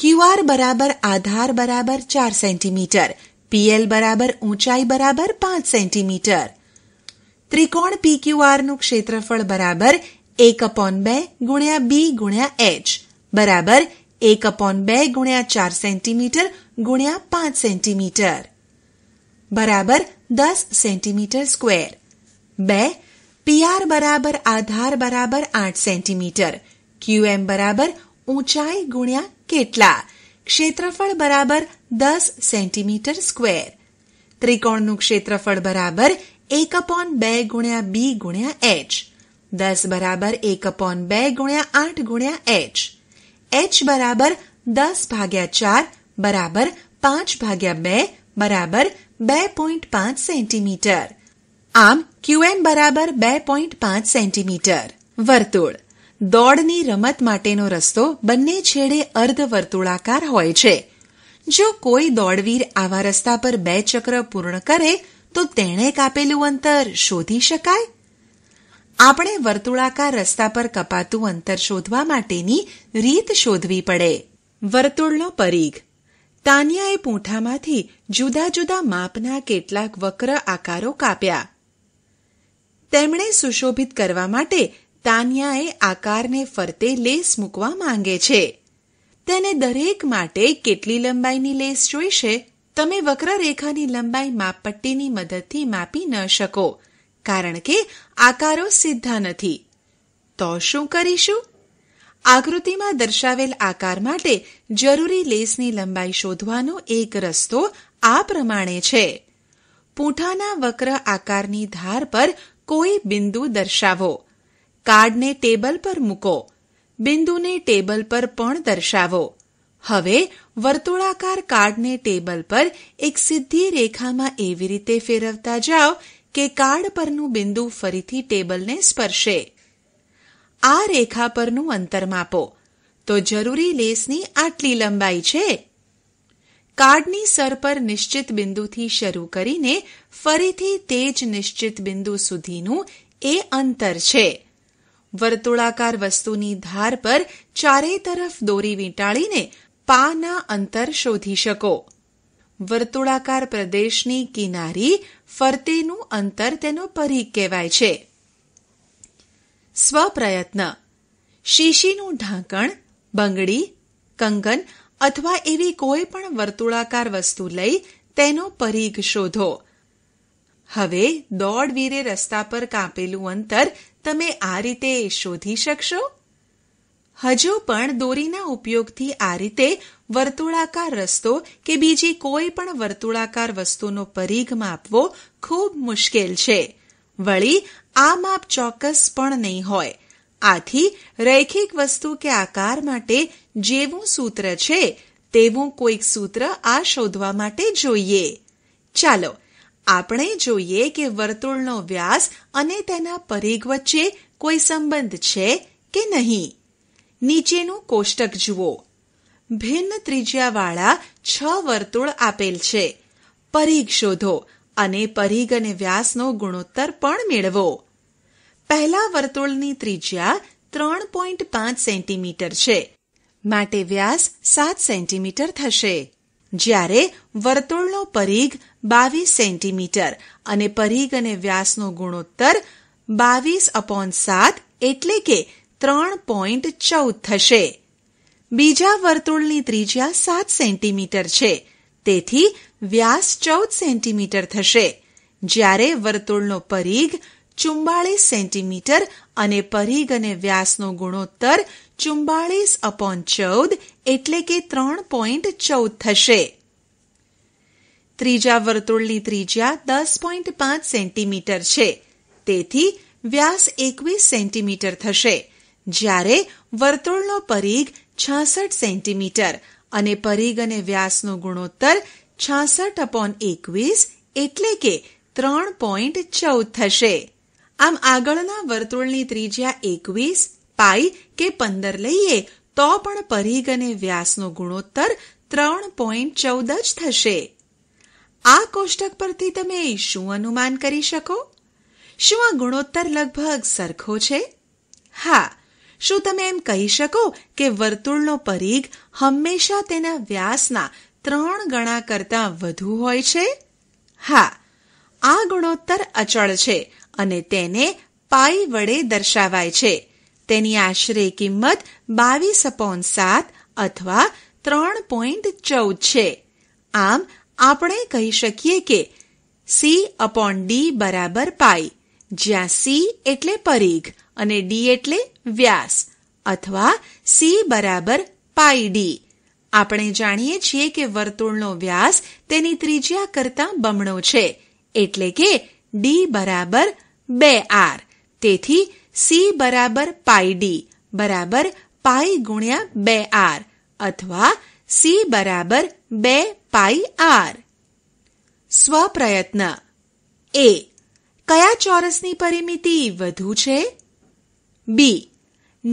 ક્યુઆર બરાબર આધાર બરાબર ચાર સેન્ટીમીટર પીએલ બરાબર ઊંચાઈ બરાબર પાંચ સેન્ટીમીટર ત્રિકોણ પી પીક્યુઆરનું ક્ષેત્રફળ બરાબર એક અપોન બે ગુણ્યા બી ગુણ્યા એચ બરાબર એક અપોન બે ગુણ્યા ચાર સેન્ટીમીટર ગુણ્યા પાંચ સેન્ટીમીટર બરાબર દસ સેન્ટીમીટર સ્ક્વેર બે પીઆર બરાબર આધાર બરાબર આઠ સેન્ટીમીટર ક્યુએમ બરાબર ઊંચાઈ ગુણ્યા કેટલા ક્ષેત્રફળ બરાબર દસ સેન્ટીમીટર સ્ક્વેર ત્રિકોણનું ક્ષેત્રફળ બરાબર એક અપોન બે ગુણ્યા બી ગુણ્યા એચ દસ બરાબર એક અપોન બે ગુણ્યા આઠ ગુણ્યા એચ એચ બરાબર દસ ભાગ્યા ચાર બરાબર પાંચ ભાગ્યા બે બરાબર બે પોઈન્ટ પાંચ સેન્ટીમીટર આમ ક્યુએન બરાબર બે પોઈન્ટ પાંચ સેન્ટીમીટર વર્તુળ દોડની રમત માટેનો રસ્તો બંને છેડે અર્ધ વર્તુળાકાર હોય છે જો કોઈ દોડવીર આવા રસ્તા પર બે ચક્ર પૂર્ણ કરે તો તેણે કાપેલું અંતર શોધી શકાય આપણે વર્તુળાકાર રસ્તા પર કપાતું અંતર શોધવા માટેની રીત શોધવી પડે વર્તુળનો પરીઘ તાનિયાએ પૂંઠામાંથી જુદા જુદા માપના કેટલાક વક્ર આકારો કાપ્યા તેમણે સુશોભિત કરવા માટે તાનિયાએ આકારને ફરતે લેસ મૂકવા માંગે છે તેને દરેક માટે કેટલી લંબાઈની લેસ જોઈશે તમે વક્રરેખાની લંબાઈ માપપટ્ટીની મદદથી માપી ન શકો કારણ કે આકારો સીધા નથી તો શું કરીશું આકૃતિમાં દર્શાવેલ આકાર માટે જરૂરી લેસની લંબાઈ શોધવાનો એક રસ્તો આ પ્રમાણે છે પૂંઠાના વક્ર આકારની ધાર પર કોઈ બિંદુ દર્શાવો કાર્ડને ટેબલ પર મૂકો બિંદુને ટેબલ પર પણ દર્શાવો હવે વર્તુળાકાર કાર્ડને ટેબલ પર એક સીધી રેખામાં એવી રીતે ફેરવતા જાઓ કે કાર્ડ પરનું બિંદુ ફરીથી ટેબલને સ્પર્શે આ રેખા પરનું અંતર માપો તો જરૂરી લેસની આટલી લંબાઈ છે કાર્ડની સર પર નિશ્ચિત બિંદુથી શરૂ કરીને ફરીથી તે જ નિશ્ચિત બિંદુ સુધીનું એ અંતર છે વર્તુળાકાર વસ્તુની ધાર પર ચારે તરફ દોરી વીંટાળીને પાના અંતર શોધી શકો વર્તુળાકાર પ્રદેશની કિનારી ફરતેનું અંતર તેનો પરીખ કહેવાય છે સ્વપ્રયત્ન શીશીનું ઢાંકણ બંગડી કંગન અથવા એવી કોઈ પણ વર્તુળાકાર વસ્તુ લઈ તેનો પરીઘ શોધો હવે દોડવીરે રસ્તા પર કાપેલું અંતર તમે આ રીતે શોધી શકશો હજુ પણ દોરીના ઉપયોગથી આ રીતે વર્તુળાકાર રસ્તો કે બીજી કોઈ પણ વર્તુળાકાર વસ્તુનો પરિઘમાં માપવો ખૂબ મુશ્કેલ છે વળી આ માપ ચોક્કસ પણ નહીં હોય આથી રૈખિક વસ્તુ કે આકાર માટે જેવું સૂત્ર છે તેવું કોઈક સૂત્ર આ શોધવા માટે જોઈએ ચાલો આપણે જોઈએ કે વર્તુળનો વ્યાસ અને તેના પરિઘ વચ્ચે કોઈ સંબંધ છે કે નહીં નીચેનું કોષ્ટક જુઓ ભિન્ન ત્રિજ્યાવાળા છ વર્તુળ આપેલ છે પરિઘ શોધો અને પરિઘ અને વ્યાસનો ગુણોત્તર પણ મેળવો પહેલા વર્તુળની ત્રિજ્યા ત્રણ પોઈન્ટ પાંચ સેન્ટીમીટર છે માટે વ્યાસ સાત સેન્ટીમીટર થશે જ્યારે વર્તુળનો પરિઘ બાવીસ સેન્ટીમીટર અને પરિઘ અને વ્યાસનો ગુણોત્તર બાવીસ અપોન સાત એટલે કે ત્રણ પોઈન્ટ ચૌદ થશે બીજા વર્તુળની ત્રિજ્યા સાત સેન્ટીમીટર છે તેથી વ્યાસ ચૌદ સેન્ટીમીટર થશે જ્યારે વર્તુળનો પરિઘ ચુંબાળીસ સેન્ટીમીટર અને પરિઘ અને વ્યાસનો ગુણોત્તર ચુંબાળીસ અપોન ચૌદ એટલે કે ત્રણ પોઈન્ટ ચૌદ થશે ત્રીજા વર્તુળની ત્રિજ્યા દસ પોઈન્ટ પાંચ સેન્ટીમીટર છે તેથી વ્યાસ એકવીસ સેન્ટીમીટર થશે જ્યારે વર્તુળનો પરિઘ છાસઠ સેન્ટીમીટર અને પરીઘ અને વ્યાસનો ગુણોત્તર છાસઠ અપોન એકવીસ એટલે કે ત્રણ પોઈન્ટ ચૌદ થશે આમ આગળના વર્તુળની ત્રિજ્યા એકવીસ પાઈ કે પંદર લઈએ તો પણ પરીઘ અને વ્યાસનો ગુણોત્તર ત્રણ પોઈન્ટ ચૌદ જ થશે આ કોષ્ટક પરથી તમે શું અનુમાન કરી શકો શું આ ગુણોત્તર લગભગ સરખો છે હા શું તમે એમ કહી શકો કે વર્તુળનો પરિઘ હંમેશા તેના વ્યાસના ત્રણ ગણા કરતાં વધુ હોય છે હા આ ગુણોત્તર અચળ છે અને તેને પાઈ વડે દર્શાવાય છે તેની આશરે કિંમત બાવીસ અપોન સાત અથવા ત્રણ પોઈન્ટ ચૌદ છે આમ આપણે કહી શકીએ કે સી અપોન ડી બરાબર પાઈ જ્યાં સી એટલે પરીઘ અને ડી એટલે વ્યાસ અથવા સી બરાબર પાઈ ડી આપણે જાણીએ છીએ કે વર્તુળનો વ્યાસ તેની ત્રિજ્યા કરતાં બમણો છે એટલે કે ડી બરાબર બે આર તેથી સી બરાબર પાઈ ડી બરાબર પાઈ ગુણ્યા બે આર અથવા સી બરાબર બે પાઈ આર સ્વપ્રયત્ન એ કયા ચોરસની પરિમિતિ વધુ છે બી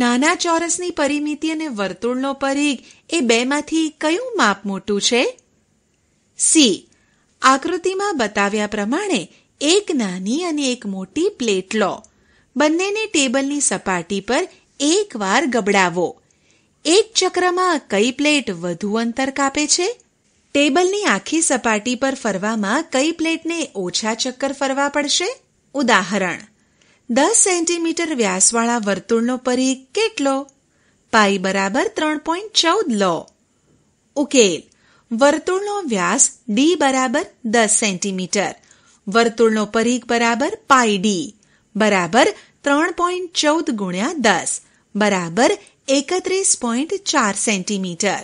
નાના ચોરસની પરિમિતિ અને વર્તુળનો પરિઘ એ બેમાંથી કયું માપ મોટું છે સી આકૃતિમાં બતાવ્યા પ્રમાણે એક નાની અને એક મોટી પ્લેટ લો બંનેને ટેબલની સપાટી પર એકવાર ગબડાવો એક ચક્રમાં કઈ પ્લેટ વધુ અંતર કાપે છે ટેબલની આખી સપાટી પર ફરવામાં કઈ પ્લેટને ઓછા ચક્કર ફરવા પડશે ઉદાહરણ દસ સેન્ટીમીટર વ્યાસવાળા વર્તુળનો પરિઘ કેટલો પાઈ બરાબર ત્રણ પોઈન્ટ ચૌદ લો ઉકેલ વર્તુળનો વ્યાસ ડી બરાબર દસ સેન્ટીમીટર વર્તુળનો પરિઘ બરાબર પાઈ ડી બરાબર ત્રણ પોઈન્ટ ચૌદ ગુણ્યા દસ બરાબર એકત્રીસ પોઈન્ટ ચાર સેન્ટીમીટર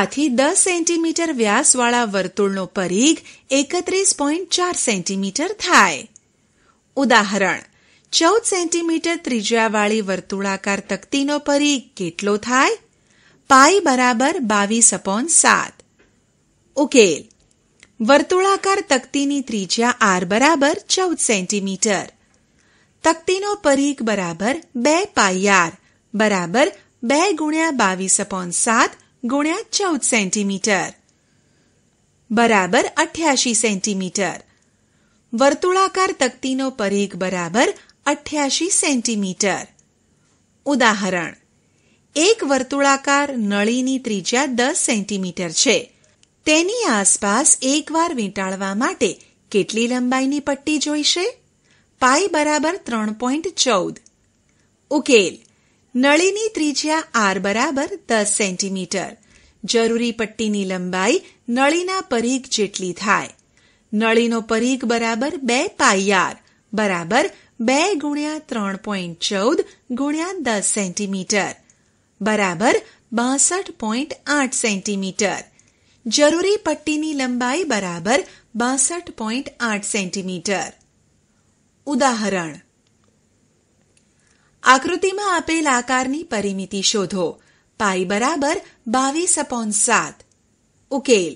આથી દસ સેન્ટીમીટર વ્યાસવાળા વર્તુળનો પરિઘ એકત્રીસ પોઈન્ટ ચાર સેન્ટીમીટર થાય ઉદાહરણ ચૌદ સેન્ટીમીટર ત્રિજ્યાવાળી વર્તુળાકાર તકતીનો પરી કેટલો થાય પાઈ બરાબર બાવીસ અપોન સાત ઉકેલ વર્તુળાકાર તકતીની ત્રિજ્યા આર બરાબર ચૌદ સેન્ટીમીટર તકતીનો પરીખ બરાબર બે પાઈ આર બરાબર બે ગુણ્યા બાવીસ અપોન સાત ગુણ્યા ચૌદ સેન્ટીમીટર બરાબર અઠ્યાશી સેન્ટીમીટર વર્તુળાકાર તકતીનો પરેખ બરાબર અઠ્યાસી સેન્ટીમીટર ઉદાહરણ એક વર્તુળાકાર નળીની ત્રિજ્યા દસ સેન્ટીમીટર છે તેની આસપાસ એકવાર વીંટાળવા માટે કેટલી લંબાઈની પટ્ટી જોઈશે પાઈ બરાબર ત્રણ પોઈન્ટ ચૌદ ઉકેલ નળીની ત્રિજ્યા આર બરાબર દસ સેન્ટીમીટર જરૂરી પટ્ટીની લંબાઈ નળીના પરિઘ જેટલી થાય નળીનો પરીખ બરાબર બે પાયાર બરાબર બે ગુણ્યા ત્રણ પોઈન્ટ ચૌદ ગુણ્યા દસ સેન્ટીમીટર બરાબર બાસઠ પોઈન્ટ આઠ સેન્ટીમીટર જરૂરી પટ્ટીની લંબાઈ બરાબર બાસઠ પોઈન્ટ આઠ સેન્ટીમીટર ઉદાહરણ આકૃતિમાં આપેલ આકારની પરિમિતિ શોધો પાઈ બરાબર બાવીસ અપોન સાત ઉકેલ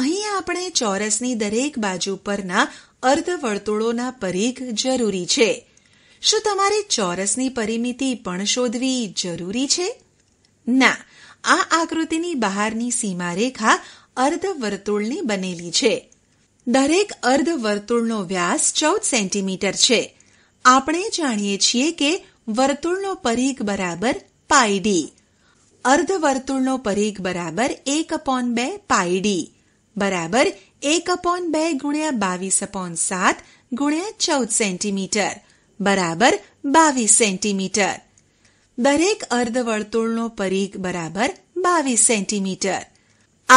અહીં આપણે ચોરસની દરેક બાજુ પરના અર્ધવર્તુળોના પરીઘ જરૂરી છે શું તમારે ચોરસની પરિમિતિ પણ શોધવી જરૂરી છે ના આ આકૃતિની બહારની સીમારેખા અર્ધવર્તુળની બનેલી છે દરેક અર્ધવર્તુળનો વ્યાસ ચૌદ સેન્ટીમીટર છે આપણે જાણીએ છીએ કે વર્તુળનો પરીઘ બરાબર પાયડી અર્ધવર્તુળનો પરીઘ બરાબર એક અપોન બે પાયડી બરાબર એક અપોન બે ગુણ્યા બાવીસ અપોન સાત ગુણ્યા ચૌદ સેન્ટીમીટર બરાબર બાવીસ સેન્ટીમીટર દરેક અર્ધ વર્તુળનો પરીઘ બરાબર બાવીસ સેન્ટીમીટર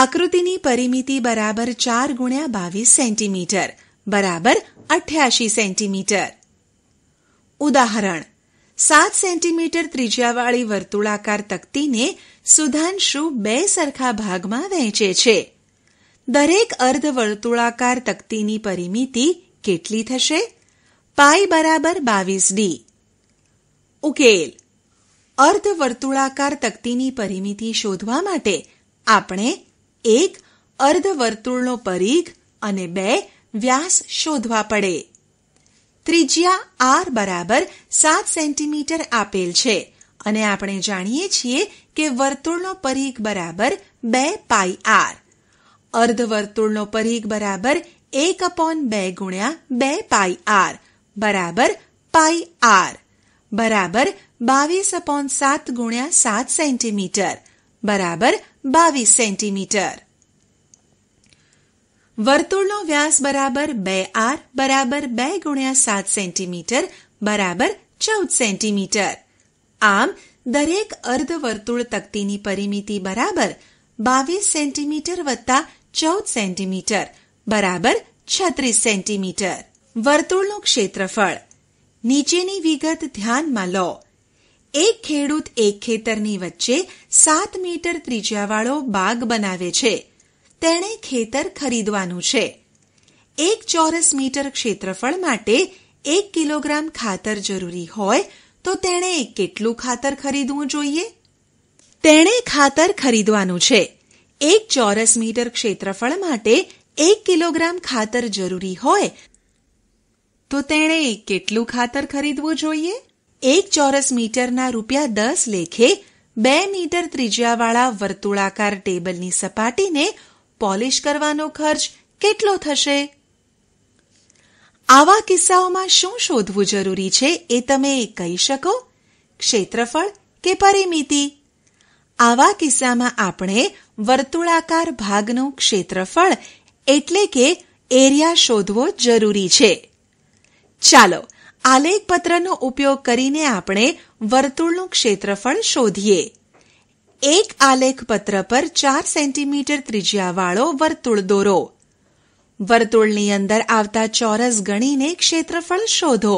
આકૃતિની પરિમિતિ બરાબર ચાર ગુણ્યા બાવીસ સેન્ટીમીટર બરાબર અઠ્યાસી સેન્ટીમીટર ઉદાહરણ સાત સેન્ટીમીટર ત્રિજ્યાવાળી વર્તુળાકાર તકતીને સુધાંશુ બે સરખા ભાગમાં વહેંચે છે દરેક અર્ધવર્તુળાકાર તકતીની પરિમિતિ કેટલી થશે પાઈ બરાબર બાવીસ ડી ઉકેલ અર્ધવર્તુળાકાર તકતીની પરિમિતિ શોધવા માટે આપણે એક અર્ધવર્તુળનો પરિઘ અને બે વ્યાસ શોધવા પડે ત્રિજ્યા આર બરાબર સાત સેન્ટીમીટર આપેલ છે અને આપણે જાણીએ છીએ કે વર્તુળનો પરિઘ બરાબર બે પાઈ આર અર્ધવર્તુળનો પરિઘ બરાબર એક અપોન બે ગુણ્યા બે પાઈ આર બરાબર પાઈ આર બરાબર બાવીસ અપોન સાત ગુણ્યા સાત સેન્ટીમીટર બરાબર બાવીસ સેન્ટીમીટર વર્તુળનો વ્યાસ બરાબર બે આર બરાબર બે ગુણ્યા સાત સેન્ટીમીટર બરાબર ચૌદ સેન્ટીમીટર આમ દરેક અર્ધવર્તુળ તકતીની પરિમિતિ બરાબર બાવીસ સેન્ટીમીટર વત્તા ચૌદ સેન્ટીમીટર બરાબર છત્રીસ સેન્ટીમીટર વર્તુળનું ક્ષેત્રફળ નીચેની વિગત ધ્યાનમાં લો એક ખેડૂત એક ખેતરની વચ્ચે સાત મીટર ત્રિજ્યાવાળો બાગ બનાવે છે તેણે ખેતર ખરીદવાનું છે એક ચોરસ મીટર ક્ષેત્રફળ માટે એક કિલોગ્રામ ખાતર જરૂરી હોય તો તેણે કેટલું ખાતર ખરીદવું જોઈએ તેણે ખાતર ખરીદવાનું છે એક ચોરસ મીટર ક્ષેત્રફળ માટે એક કિલોગ્રામ ખાતર જરૂરી હોય તો તેણે કેટલું ખાતર ખરીદવું જોઈએ એક ચોરસ મીટરના રૂપિયા દસ લેખે બે મીટર ત્રિજ્યાવાળા વર્તુળાકાર ટેબલની સપાટીને પોલિશ કરવાનો ખર્ચ કેટલો થશે આવા કિસ્સાઓમાં શું શોધવું જરૂરી છે એ તમે કહી શકો ક્ષેત્રફળ કે પરિમિતિ આવા કિસ્સામાં આપણે વર્તુળાકાર ભાગનું ક્ષેત્રફળ એટલે કે એરિયા શોધવો જરૂરી છે ચાલો આલેખપત્રનો ઉપયોગ કરીને આપણે વર્તુળનું ક્ષેત્રફળ શોધીએ એક આલેખપત્ર પર ચાર સેન્ટીમીટર ત્રિજ્યાવાળો વર્તુળ દોરો વર્તુળની અંદર આવતા ચોરસ ગણીને ક્ષેત્રફળ શોધો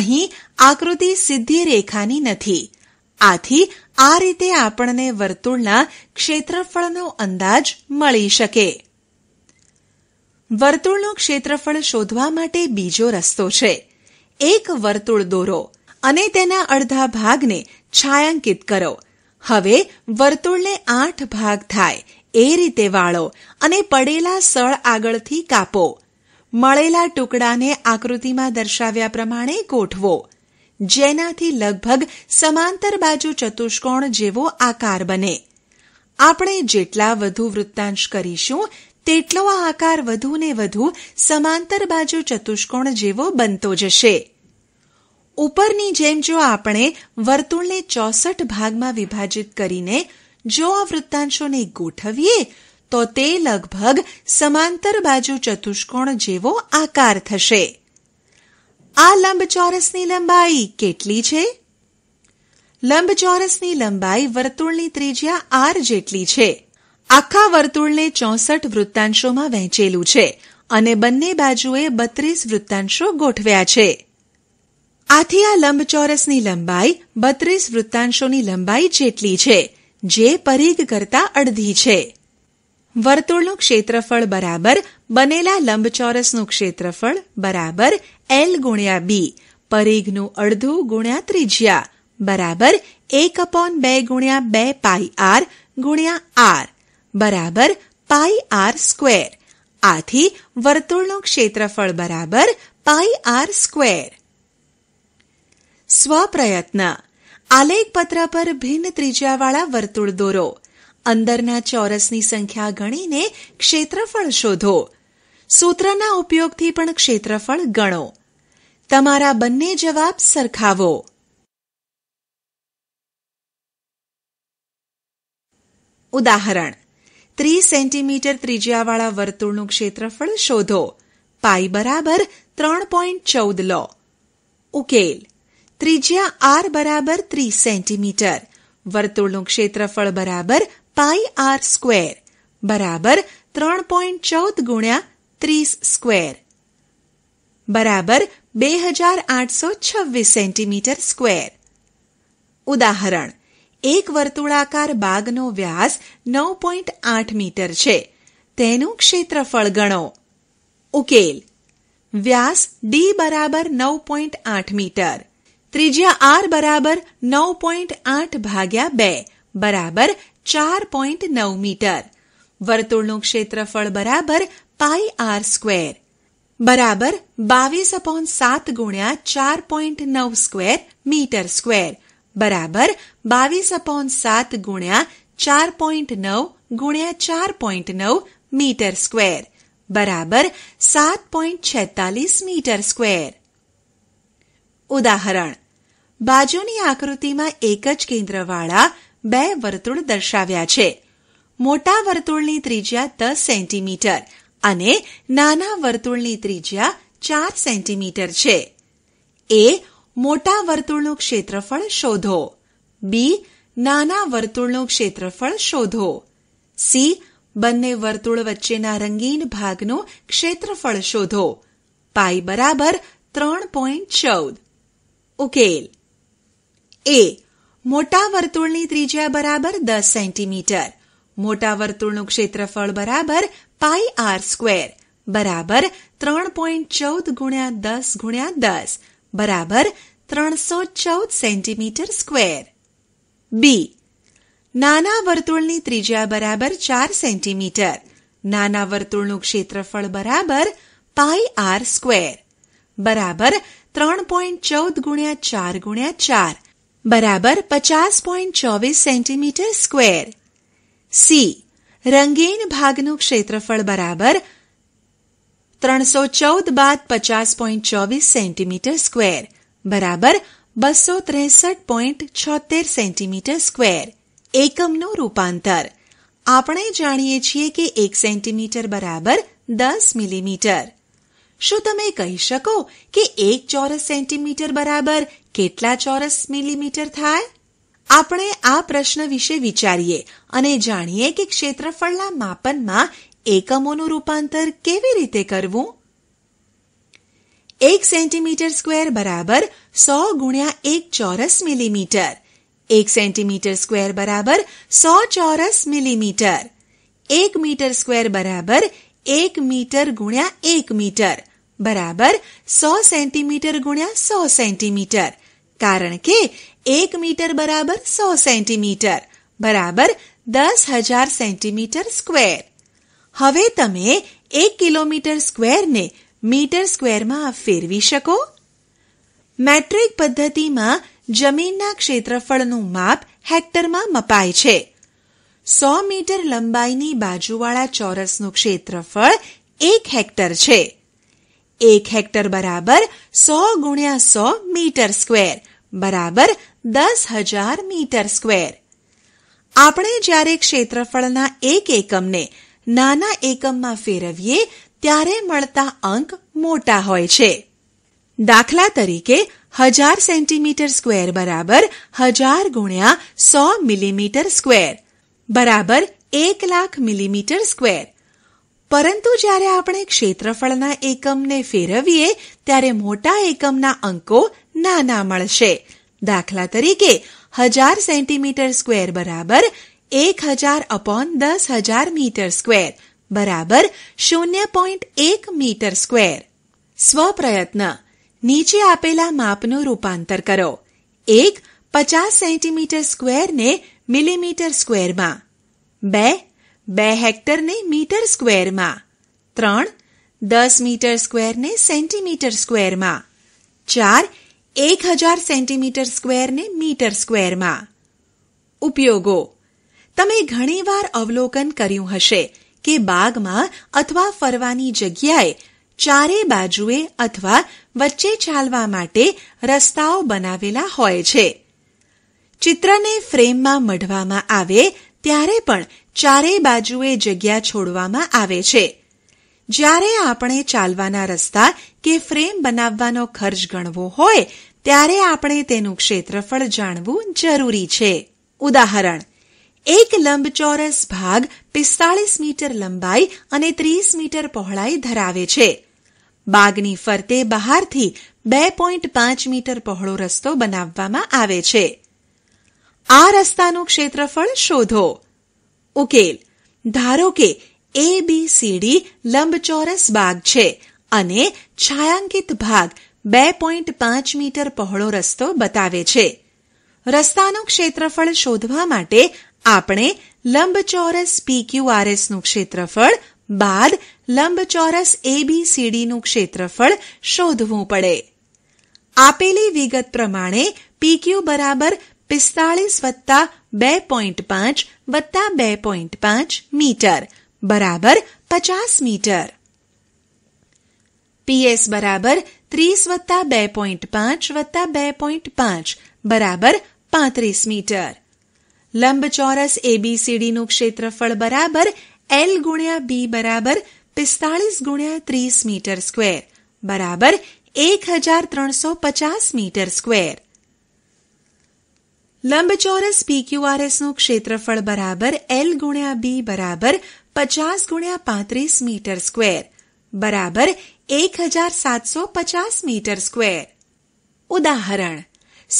અહીં આકૃતિ સીધી રેખાની નથી આથી આ રીતે આપણને વર્તુળના ક્ષેત્રફળનો અંદાજ મળી શકે વર્તુળનું ક્ષેત્રફળ શોધવા માટે બીજો રસ્તો છે એક વર્તુળ દોરો અને તેના અડધા ભાગને છાયાંકિત કરો હવે વર્તુળને આઠ ભાગ થાય એ રીતે વાળો અને પડેલા સળ આગળથી કાપો મળેલા ટુકડાને આકૃતિમાં દર્શાવ્યા પ્રમાણે ગોઠવો જેનાથી લગભગ સમાંતર બાજુ ચતુષ્કોણ જેવો આકાર બને આપણે જેટલા વધુ વૃત્તાંશ કરીશું તેટલો આ આકાર વધુ ને વધુ સમાંતર બાજુ ચતુષ્કોણ જેવો બનતો જશે ઉપરની જેમ જો આપણે વર્તુળને ચોસઠ ભાગમાં વિભાજિત કરીને જો આ વૃત્તાંશોને ગોઠવીએ તો તે લગભગ સમાંતર બાજુ ચતુષ્કોણ જેવો આકાર થશે આ લંબચોરસની લંબાઈ કેટલી છે લંબચોરસની લંબાઈ વર્તુળની ત્રિજ્યા આર જેટલી છે આખા વર્તુળને ચોસઠ વૃત્તાંશોમાં વહેંચેલું છે અને બંને બાજુએ બત્રીસ વૃત્તાંશો ગોઠવ્યા છે આથી આ લંબચોરસની લંબાઈ બત્રીસ વૃત્તાંશોની લંબાઈ જેટલી છે જે પરિઘ કરતા અડધી છે વર્તુળનું ક્ષેત્રફળ બરાબર બનેલા લંબચોરસનું ક્ષેત્રફળ બરાબર એલ ગુણ્યા બી પરેઘનું અડધું ગુણ્યા ત્રિજ્યા બરાબર એક અપોન બે ગુણ્યા બે પાઈ આર ગુણ્યા આર બરાબર પાઈ આર સ્ક્વેર આથી વર્તુળનું ક્ષેત્રફળ બરાબર પાઈ આર સ્ક્વેર સ્વપ્રયત્ન આલેખપત્ર પર ભિન્ન ત્રિજ્યાવાળા વર્તુળ દોરો અંદરના ચોરસની સંખ્યા ગણીને ક્ષેત્રફળ શોધો સૂત્રના ઉપયોગથી પણ ક્ષેત્રફળ ગણો तमारा बन्ने जवाब सरखावो उदाहरण त्री सेंटीमीटर त्रिज्या वाला वर्तुण नु क्षेत्रफल शोधो पाई बराबर चौदह लो उकेल त्रिज्या आर बराबर 30 सेंटीमीटर वर्तुण नु क्षेत्रफल बराबर पाई आर स्क्वेर बराबर 3.14 गुणया 30 स्क्वायर बराबर બે હજાર આઠસો છવ્વીસ સેન્ટીમીટર સ્ક્વેર ઉદાહરણ એક વર્તુળાકાર બાગનો વ્યાસ નવ પોઈન્ટ આઠ મીટર છે તેનું ક્ષેત્રફળ ગણો ઉકેલ વ્યાસ ડી બરાબર નવ પોઈન્ટ આઠ મીટર ત્રિજ્યા આર બરાબર નવ પોઈન્ટ આઠ ભાગ્યા બે બરાબર ચાર પોઈન્ટ નવ મીટર વર્તુળનું ક્ષેત્રફળ બરાબર પાઈ આર સ્ક્વેર બરાબર બાવીસ અપોન સાત ગુણ્યા ચાર પોઈન્ટ નવ સ્ક્વેર મીટર સ્ક્વેર બરાબર બાવીસ અપોન સાત ગુણ્યા ચાર પોઈન્ટ નવ ગુણ્યા ચાર પોઈન્ટ નવ મીટર સ્ક્વેર બરાબર સાત પોઈન્ટ છેતાલીસ મીટર સ્ક્વેર ઉદાહરણ બાજુની આકૃતિમાં એક જ કેન્દ્રવાળા બે વર્તુળ દર્શાવ્યા છે મોટા વર્તુળની ત્રિજ્યા દસ સેન્ટીમીટર અને નાના વર્તુળની ત્રિજ્યા ચાર સેન્ટીમીટર છે એ મોટા વર્તુળનું ક્ષેત્રફળ શોધો બી નાના વર્તુળનું ક્ષેત્રફળ શોધો સી બંને વર્તુળ વચ્ચેના રંગીન ભાગનું ક્ષેત્રફળ શોધો પાઈ બરાબર ત્રણ પોઈન્ટ ચૌદ ઉકેલ એ મોટા વર્તુળની ત્રિજ્યા બરાબર દસ સેન્ટીમીટર મોટા વર્તુળનું ક્ષેત્રફળ બરાબર પાઈ આર સ્ક્વેર બરાબર ત્રણ પોઈન્ટ ચૌદ ગુણ્યા દસ ગુણ્યા દસ બરાબર ત્રણસો ચૌદ સેન્ટીમીટર સ્ક્વેર બી નાના વર્તુળની ત્રિજ્યા બરાબર ચાર સેન્ટીમીટર નાના વર્તુળનું ક્ષેત્રફળ બરાબર પાઈ આર સ્ક્વેર બરાબર ત્રણ પોઈન્ટ ચૌદ ગુણ્યા ચાર ગુણ્યા ચાર બરાબર પચાસ પોઈન્ટ ચોવીસ સેન્ટીમીટર સ્ક્વેર સી રંગીન ભાગનું ક્ષેત્રફળ બરાબર ત્રણસો ચૌદ બાદ પચાસ પોઈન્ટ ચોવીસ સેન્ટીમીટર સ્ક્વેર બરાબર બસો ત્રેસઠ પોઈન્ટ છોતેર સેન્ટીમીટર સ્ક્વેર એકમનું રૂપાંતર આપણે જાણીએ છીએ કે એક સેન્ટીમીટર બરાબર દસ મિલીમીટર શું તમે કહી શકો કે એક ચોરસ સેન્ટીમીટર બરાબર કેટલા ચોરસ મિલીમીટર થાય આપણે આ પ્રશ્ન વિશે વિચારીએ અને જાણીએ કે ક્ષેત્રફળના માપનમાં એકમોનું રૂપાંતર કેવી રીતે કરવું એક સેન્ટીમીટર સ્ક્વેર બરાબર સો ગુણ્યા એક ચોરસ મિલીમીટર એક સેન્ટીમીટર સ્ક્વેર બરાબર સો ચોરસ મિલીમીટર એક મીટર સ્ક્વેર બરાબર એક મીટર ગુણ્યા એક મીટર બરાબર સો સેન્ટીમીટર ગુણ્યા સો સેન્ટીમીટર કારણ કે એક મીટર બરાબર સો સેન્ટીમીટર બરાબર દસ હજાર સેન્ટીમીટર સ્ક્વેર હવે તમે એક કિલોમીટર સ્ક્વેરને મીટર સ્ક્વેરમાં ફેરવી શકો મેટ્રિક પદ્ધતિમાં જમીનના ક્ષેત્રફળનું માપ હેક્ટરમાં મપાય છે સો મીટર લંબાઈની બાજુવાળા ચોરસનું ક્ષેત્રફળ એક હેક્ટર છે એક હેક્ટર બરાબર સો ગુણ્યા સો મીટર સ્ક્વેર બરાબર દસ હજાર મીટર સ્ક્વેર આપણે જ્યારે ક્ષેત્રફળના એક એકમને નાના એકમમાં ફેરવીએ ત્યારે મળતા અંક મોટા હોય છે દાખલા તરીકે હજાર સેન્ટીમીટર સ્ક્વેર બરાબર હજાર ગુણ્યા સો મિલીમીટર સ્ક્વેર બરાબર એક લાખ મિલીમીટર સ્ક્વેર પરંતુ જ્યારે આપણે ક્ષેત્રફળના એકમને ફેરવીએ ત્યારે મોટા એકમના અંકો નાના મળશે દાખલા તરીકે હજાર સેન્ટીમીટર સ્ક્વેર બરાબર એક હજાર અપોન દસ હજાર મીટર સ્ક્વેર બરાબર શૂન્ય પોઈન્ટ એક મીટર સ્ક્વેર સ્વપ્રયત્ન નીચે આપેલા માપનું રૂપાંતર કરો એક પચાસ સેન્ટીમીટર સ્ક્વેરને મિલીમીટર સ્ક્વેરમાં બે બે હેક્ટરને મીટર સ્ક્વેરમાં ત્રણ દસ મીટર સ્ક્વેરને સેન્ટીમીટર સ્ક્વેરમાં ચાર એક હજાર સેન્ટીમીટર સ્ક્વેરને મીટર સ્ક્વેરમાં ઉપયોગો તમે ઘણીવાર અવલોકન કર્યું હશે કે બાગમાં અથવા ફરવાની જગ્યાએ ચારે બાજુએ અથવા વચ્ચે ચાલવા માટે રસ્તાઓ બનાવેલા હોય છે ચિત્રને ફ્રેમમાં મઢવામાં આવે ત્યારે પણ ચારે બાજુએ જગ્યા છોડવામાં આવે છે જ્યારે આપણે ચાલવાના રસ્તા કે ફ્રેમ બનાવવાનો ખર્ચ ગણવો હોય ત્યારે આપણે તેનું ક્ષેત્રફળ જાણવું જરૂરી છે ઉદાહરણ એક લંબચોરસ ભાગ પિસ્તાળીસ મીટર લંબાઈ અને ત્રીસ મીટર પહોળાઈ ધરાવે છે બાગની ફરતે બહારથી બે પોઈન્ટ પાંચ મીટર પહોળો રસ્તો બનાવવામાં આવે છે આ રસ્તાનું ક્ષેત્રફળ શોધો ઉકેલ ધારો કે એબીસીડી લંબચોરસ બાગ છે અને છાયાંકિત ભાગ બે પોઈન્ટ પાંચ મીટર પહોળો રસ્તો બતાવે છે રસ્તાનું ક્ષેત્રફળ શોધવા માટે આપણે લંબચોરસ પીક્યુઆરએસનું ક્ષેત્રફળ બાદ લંબચોરસ ABCD નું ક્ષેત્રફળ શોધવું પડે આપેલી વિગત પ્રમાણે પીક્યુ બરાબર પિસ્તાળીસ વત્તા બે પોઈન્ટ પાંચ વત્તા બે પોઈન્ટ પાંચ મીટર बराबर पचास मीटर पीएस बराबर 30 वत्ता बे पॉइंट पांच वत्ता बे पॉइंट पांच बराबर 35 मीटर लंब चौरस एबीसीडी नु क्षेत्रफल बराबर एल गुण्या बी बराबर पिस्तालीस गुण्या तीस मीटर स्क्वेर बराबर एक हजार त्रो पचास मीटर स्क्वेर लंब चौरस पीक्यूआरएस नु क्षेत्रफल बराबर एल गुण्या बी बराबर પચાસ ગુણ્યા પાંત્રીસ મીટર સ્ક્વેર બરાબર એક હજાર સાતસો પચાસ મીટર સ્ક્વેર ઉદાહરણ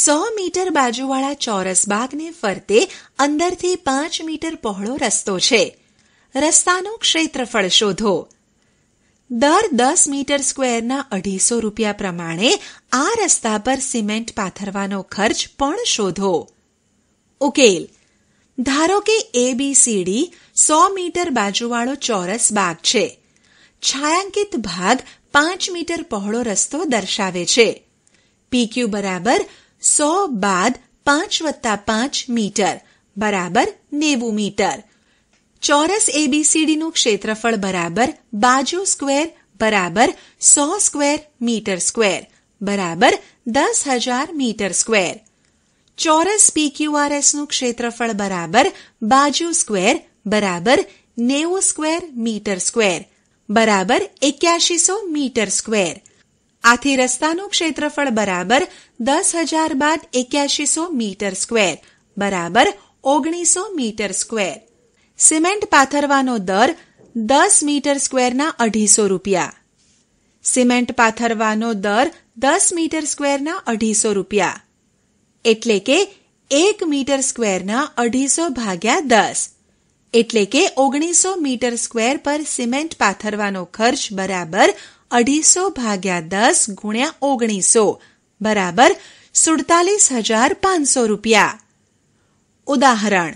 સો મીટર બાજુવાળા ચોરસ બાગને ફરતે અંદરથી પાંચ મીટર પહોળો રસ્તો છે રસ્તાનું ક્ષેત્રફળ શોધો દર દસ મીટર સ્ક્વેરના અઢીસો રૂપિયા પ્રમાણે આ રસ્તા પર સિમેન્ટ પાથરવાનો ખર્ચ પણ શોધો ઉકેલ ધારો કે એબીસીડી સો મીટર બાજુવાળો ચોરસ ભાગ છે છાયાંકિત ભાગ પાંચ મીટર પહોળો રસ્તો દર્શાવે છે પીક્યુ બરાબર સો બાદ પાંચ વત્તા પાંચ મીટર બરાબર નેવું મીટર ચોરસ એબીસીડીનું ક્ષેત્રફળ બરાબર બાજુ સ્ક્વેર બરાબર સો સ્ક્વેર મીટર સ્ક્વેર બરાબર દસ હજાર મીટર સ્ક્વેર ચોરસ PQRS નું ક્ષેત્રફળ બરાબર બાજુ સ્ક્વેર બરાબર નેવું સ્ક્વેર મીટર સ્ક્વેર બરાબર એક્યાશીસો મીટર સ્ક્વેર આથી રસ્તાનું ક્ષેત્રફળ બરાબર દસ હજાર બાદ એક્યાશીસો મીટર સ્ક્વેર બરાબર ઓગણીસો મીટર સ્ક્વેર સિમેન્ટ પાથરવાનો દર દસ મીટર સ્ક્વેરના અઢીસો રૂપિયા સિમેન્ટ પાથરવાનો દર દસ મીટર સ્ક્વેરના અઢીસો રૂપિયા એટલે કે એક મીટર સ્ક્વેરના અઢીસો ભાગ્યા દસ એટલે કે ઓગણીસો મીટર સ્ક્વેર પર સિમેન્ટ પાથરવાનો ખર્ચ બરાબર અઢીસો ભાગ્યા દસ ગુણ્યા ઓગણીસો બરાબર સુડતાલીસ હજાર પાંચસો રૂપિયા ઉદાહરણ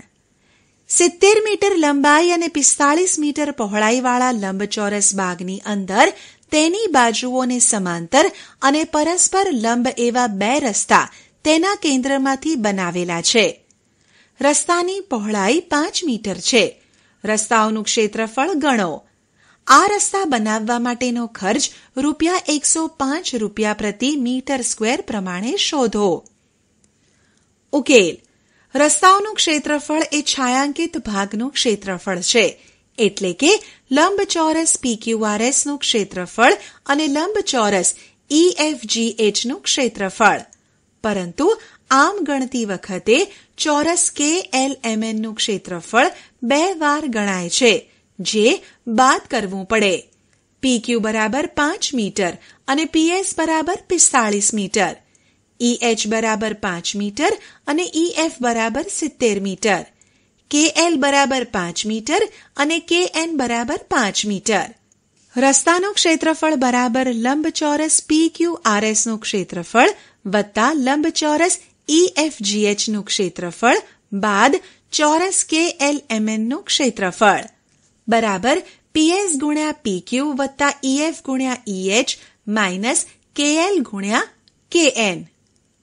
સિત્તેર મીટર લંબાઈ અને પિસ્તાળીસ મીટર પહોળાઈવાળા લંબચોરસ બાગની અંદર તેની બાજુઓને સમાંતર અને પરસ્પર લંબ એવા બે રસ્તા તેના કેન્દ્રમાંથી બનાવેલા છે રસ્તાની પહોળાઈ પાંચ મીટર છે રસ્તાઓનું ક્ષેત્રફળ ગણો આ રસ્તા બનાવવા માટેનો ખર્ચ રૂપિયા એકસો પાંચ રૂપિયા પ્રતિ મીટર સ્ક્વેર પ્રમાણે શોધો ઉકેલ રસ્તાઓનું ક્ષેત્રફળ એ છાયાંકિત ભાગનું ક્ષેત્રફળ છે એટલે કે લંબચોરસ પીક્યુઆરએસ નું ક્ષેત્રફળ અને લંબચોરસ ઈએફજીએચ e નું ક્ષેત્રફળ પરંતુ આમ ગણતી વખતે ચોરસ કે એલ એમ એનનું ક્ષેત્રફળ બે વાર ગણાય છે જે બાદ કરવું પડે પી ક્યુ બરાબર પાંચ મીટર અને પીએસ બરાબર પિસ્તાળીસ મીટર ઈએચ બરાબર પાંચ મીટર અને ઈએફ બરાબર સિત્તેર મીટર કેએલ બરાબર પાંચ મીટર અને કે એન બરાબર પાંચ મીટર રસ્તાનું ક્ષેત્રફળ બરાબર લંબચોરસ પી ક્યુ આરએસનું ક્ષેત્રફળ વત્તા લંબચોરસ EFGH નું ક્ષેત્રફળ બાદ ચોરસ KLMN નું ક્ષેત્રફળ બરાબર PS ગુણ્યા PQ વત્તા EF ગુણ્યા EH માઇનસ KL ગુણ્યા KN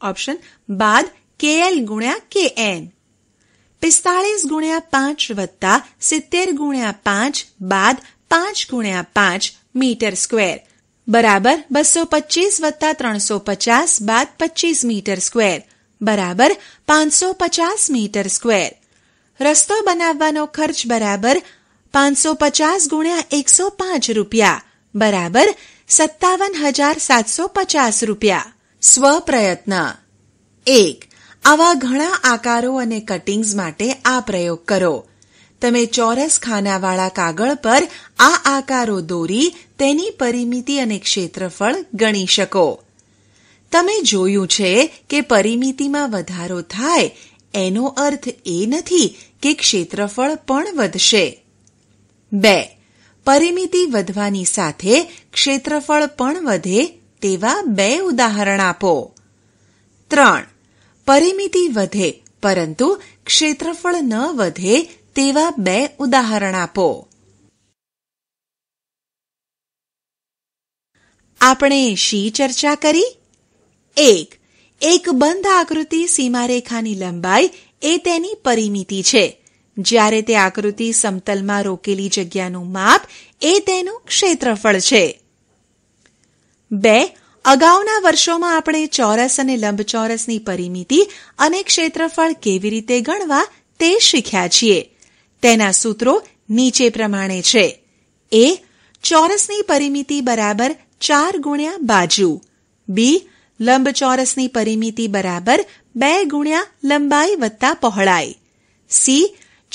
ઓપ્શન બાદ KL ગુણ્યા KN પિસ્તાળીસ ગુણ્યા પાંચ વત્તા સિત્તેર ગુણ્યા પાંચ બાદ પાંચ ગુણ્યા પાંચ મીટર સ્ક્વેર બરાબર બસો પચીસ વત્તા ત્રણસો પચાસ બાદ પચીસ મીટર સ્ક્વેર બરાબર પાંચસો પચાસ મીટર સ્ક્વેર રસ્તો બનાવવાનો ખર્ચ બરાબર પાંચસો પચાસ ગુણ્યા એકસો પાંચ રૂપિયા બરાબર સત્તાવન હજાર સાતસો પચાસ રૂપિયા સ્વપ્રયત્ન એક આવા ઘણા આકારો અને કટિંગ્સ માટે આ પ્રયોગ કરો તમે ચોરસ ખાનાવાળા કાગળ પર આ આકારો દોરી તેની પરિમિતિ અને ક્ષેત્રફળ ગણી શકો તમે જોયું છે કે પરિમિતિમાં વધારો થાય એનો અર્થ એ નથી કે ક્ષેત્રફળ પણ વધશે બે પરિમિતિ વધવાની સાથે ક્ષેત્રફળ પણ વધે તેવા બે ઉદાહરણ આપો ત્રણ પરિમિતિ વધે પરંતુ ક્ષેત્રફળ ન વધે તેવા બે ઉદાહરણ આપો આપણે શી ચર્ચા કરી એક એક બંધ આકૃતિ સીમારેખાની લંબાઈ એ તેની પરિમિતિ છે જ્યારે તે આકૃતિ સમતલમાં રોકેલી જગ્યાનું માપ એ તેનું ક્ષેત્રફળ છે બે અગાઉના વર્ષોમાં આપણે ચોરસ અને લંબચોરસની પરિમિતિ અને ક્ષેત્રફળ કેવી રીતે ગણવા તે શીખ્યા છીએ તેના સૂત્રો નીચે પ્રમાણે છે એ ચોરસની પરિમિતિ બરાબર ચાર ગુણ્યા બાજુ બી લંબચોરસની પરિમિતિ બરાબર બે ગુણ્યા લંબાઈ વત્તા પહોળાઈ સી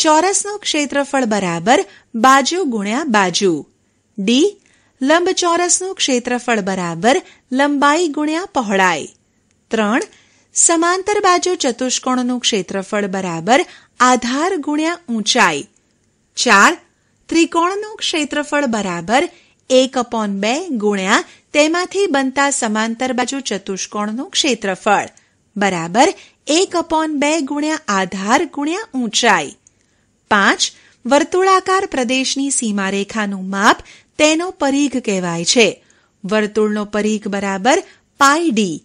ચોરસનું ક્ષેત્રફળ બરાબર બાજુ ગુણ્યા બાજુ ડી લંબચોરસનું ક્ષેત્રફળ બરાબર લંબાઈ ગુણ્યા પહોળાઈ ત્રણ સમાંતર બાજુ ચતુષ્કોણનું ક્ષેત્રફળ બરાબર આધાર ગુણ્યા ઊંચાઈ ચાર ત્રિકોણનું ક્ષેત્રફળ બરાબર એક અપોન બે ગુણ્યા તેમાંથી બનતા સમાંતર બાજુ ચતુષ્કોણનું ક્ષેત્રફળ બરાબર એક અપોન બે ગુણ્યા આધાર ગુણ્યા ઊંચાઈ પાંચ વર્તુળાકાર પ્રદેશની સીમારેખાનું માપ તેનો પરીઘ કહેવાય છે વર્તુળનો પરીઘ બરાબર પાઈ ડી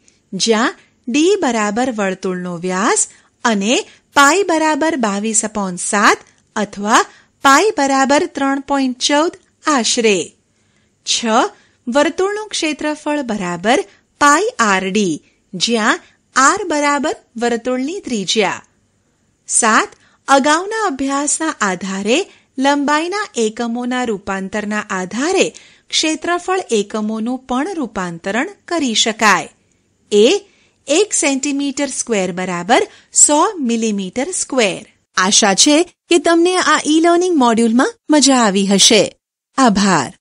જ્યાં ડી બરાબર વર્તુળનો વ્યાસ અને પાઈ બરાબર બાવીસ અપોન સાત અથવા પાઈ બરાબર ત્રણ પોઈન્ટ ચૌદ આશરે છ વર્તુળનું ક્ષેત્રફળ બરાબર પાઈ આરડી જ્યાં આર બરાબર વર્તુળની ત્રિજ્યા સાત અગાઉના અભ્યાસના આધારે લંબાઈના એકમોના રૂપાંતરના આધારે ક્ષેત્રફળ એકમોનું પણ રૂપાંતરણ કરી શકાય એ એક સેન્ટીમીટર સ્ક્વેર બરાબર સો મિલીમીટર સ્ક્વેર આશા છે કે તમને આ ઈ લર્નિંગ મોડ્યુલમાં મજા આવી હશે આભાર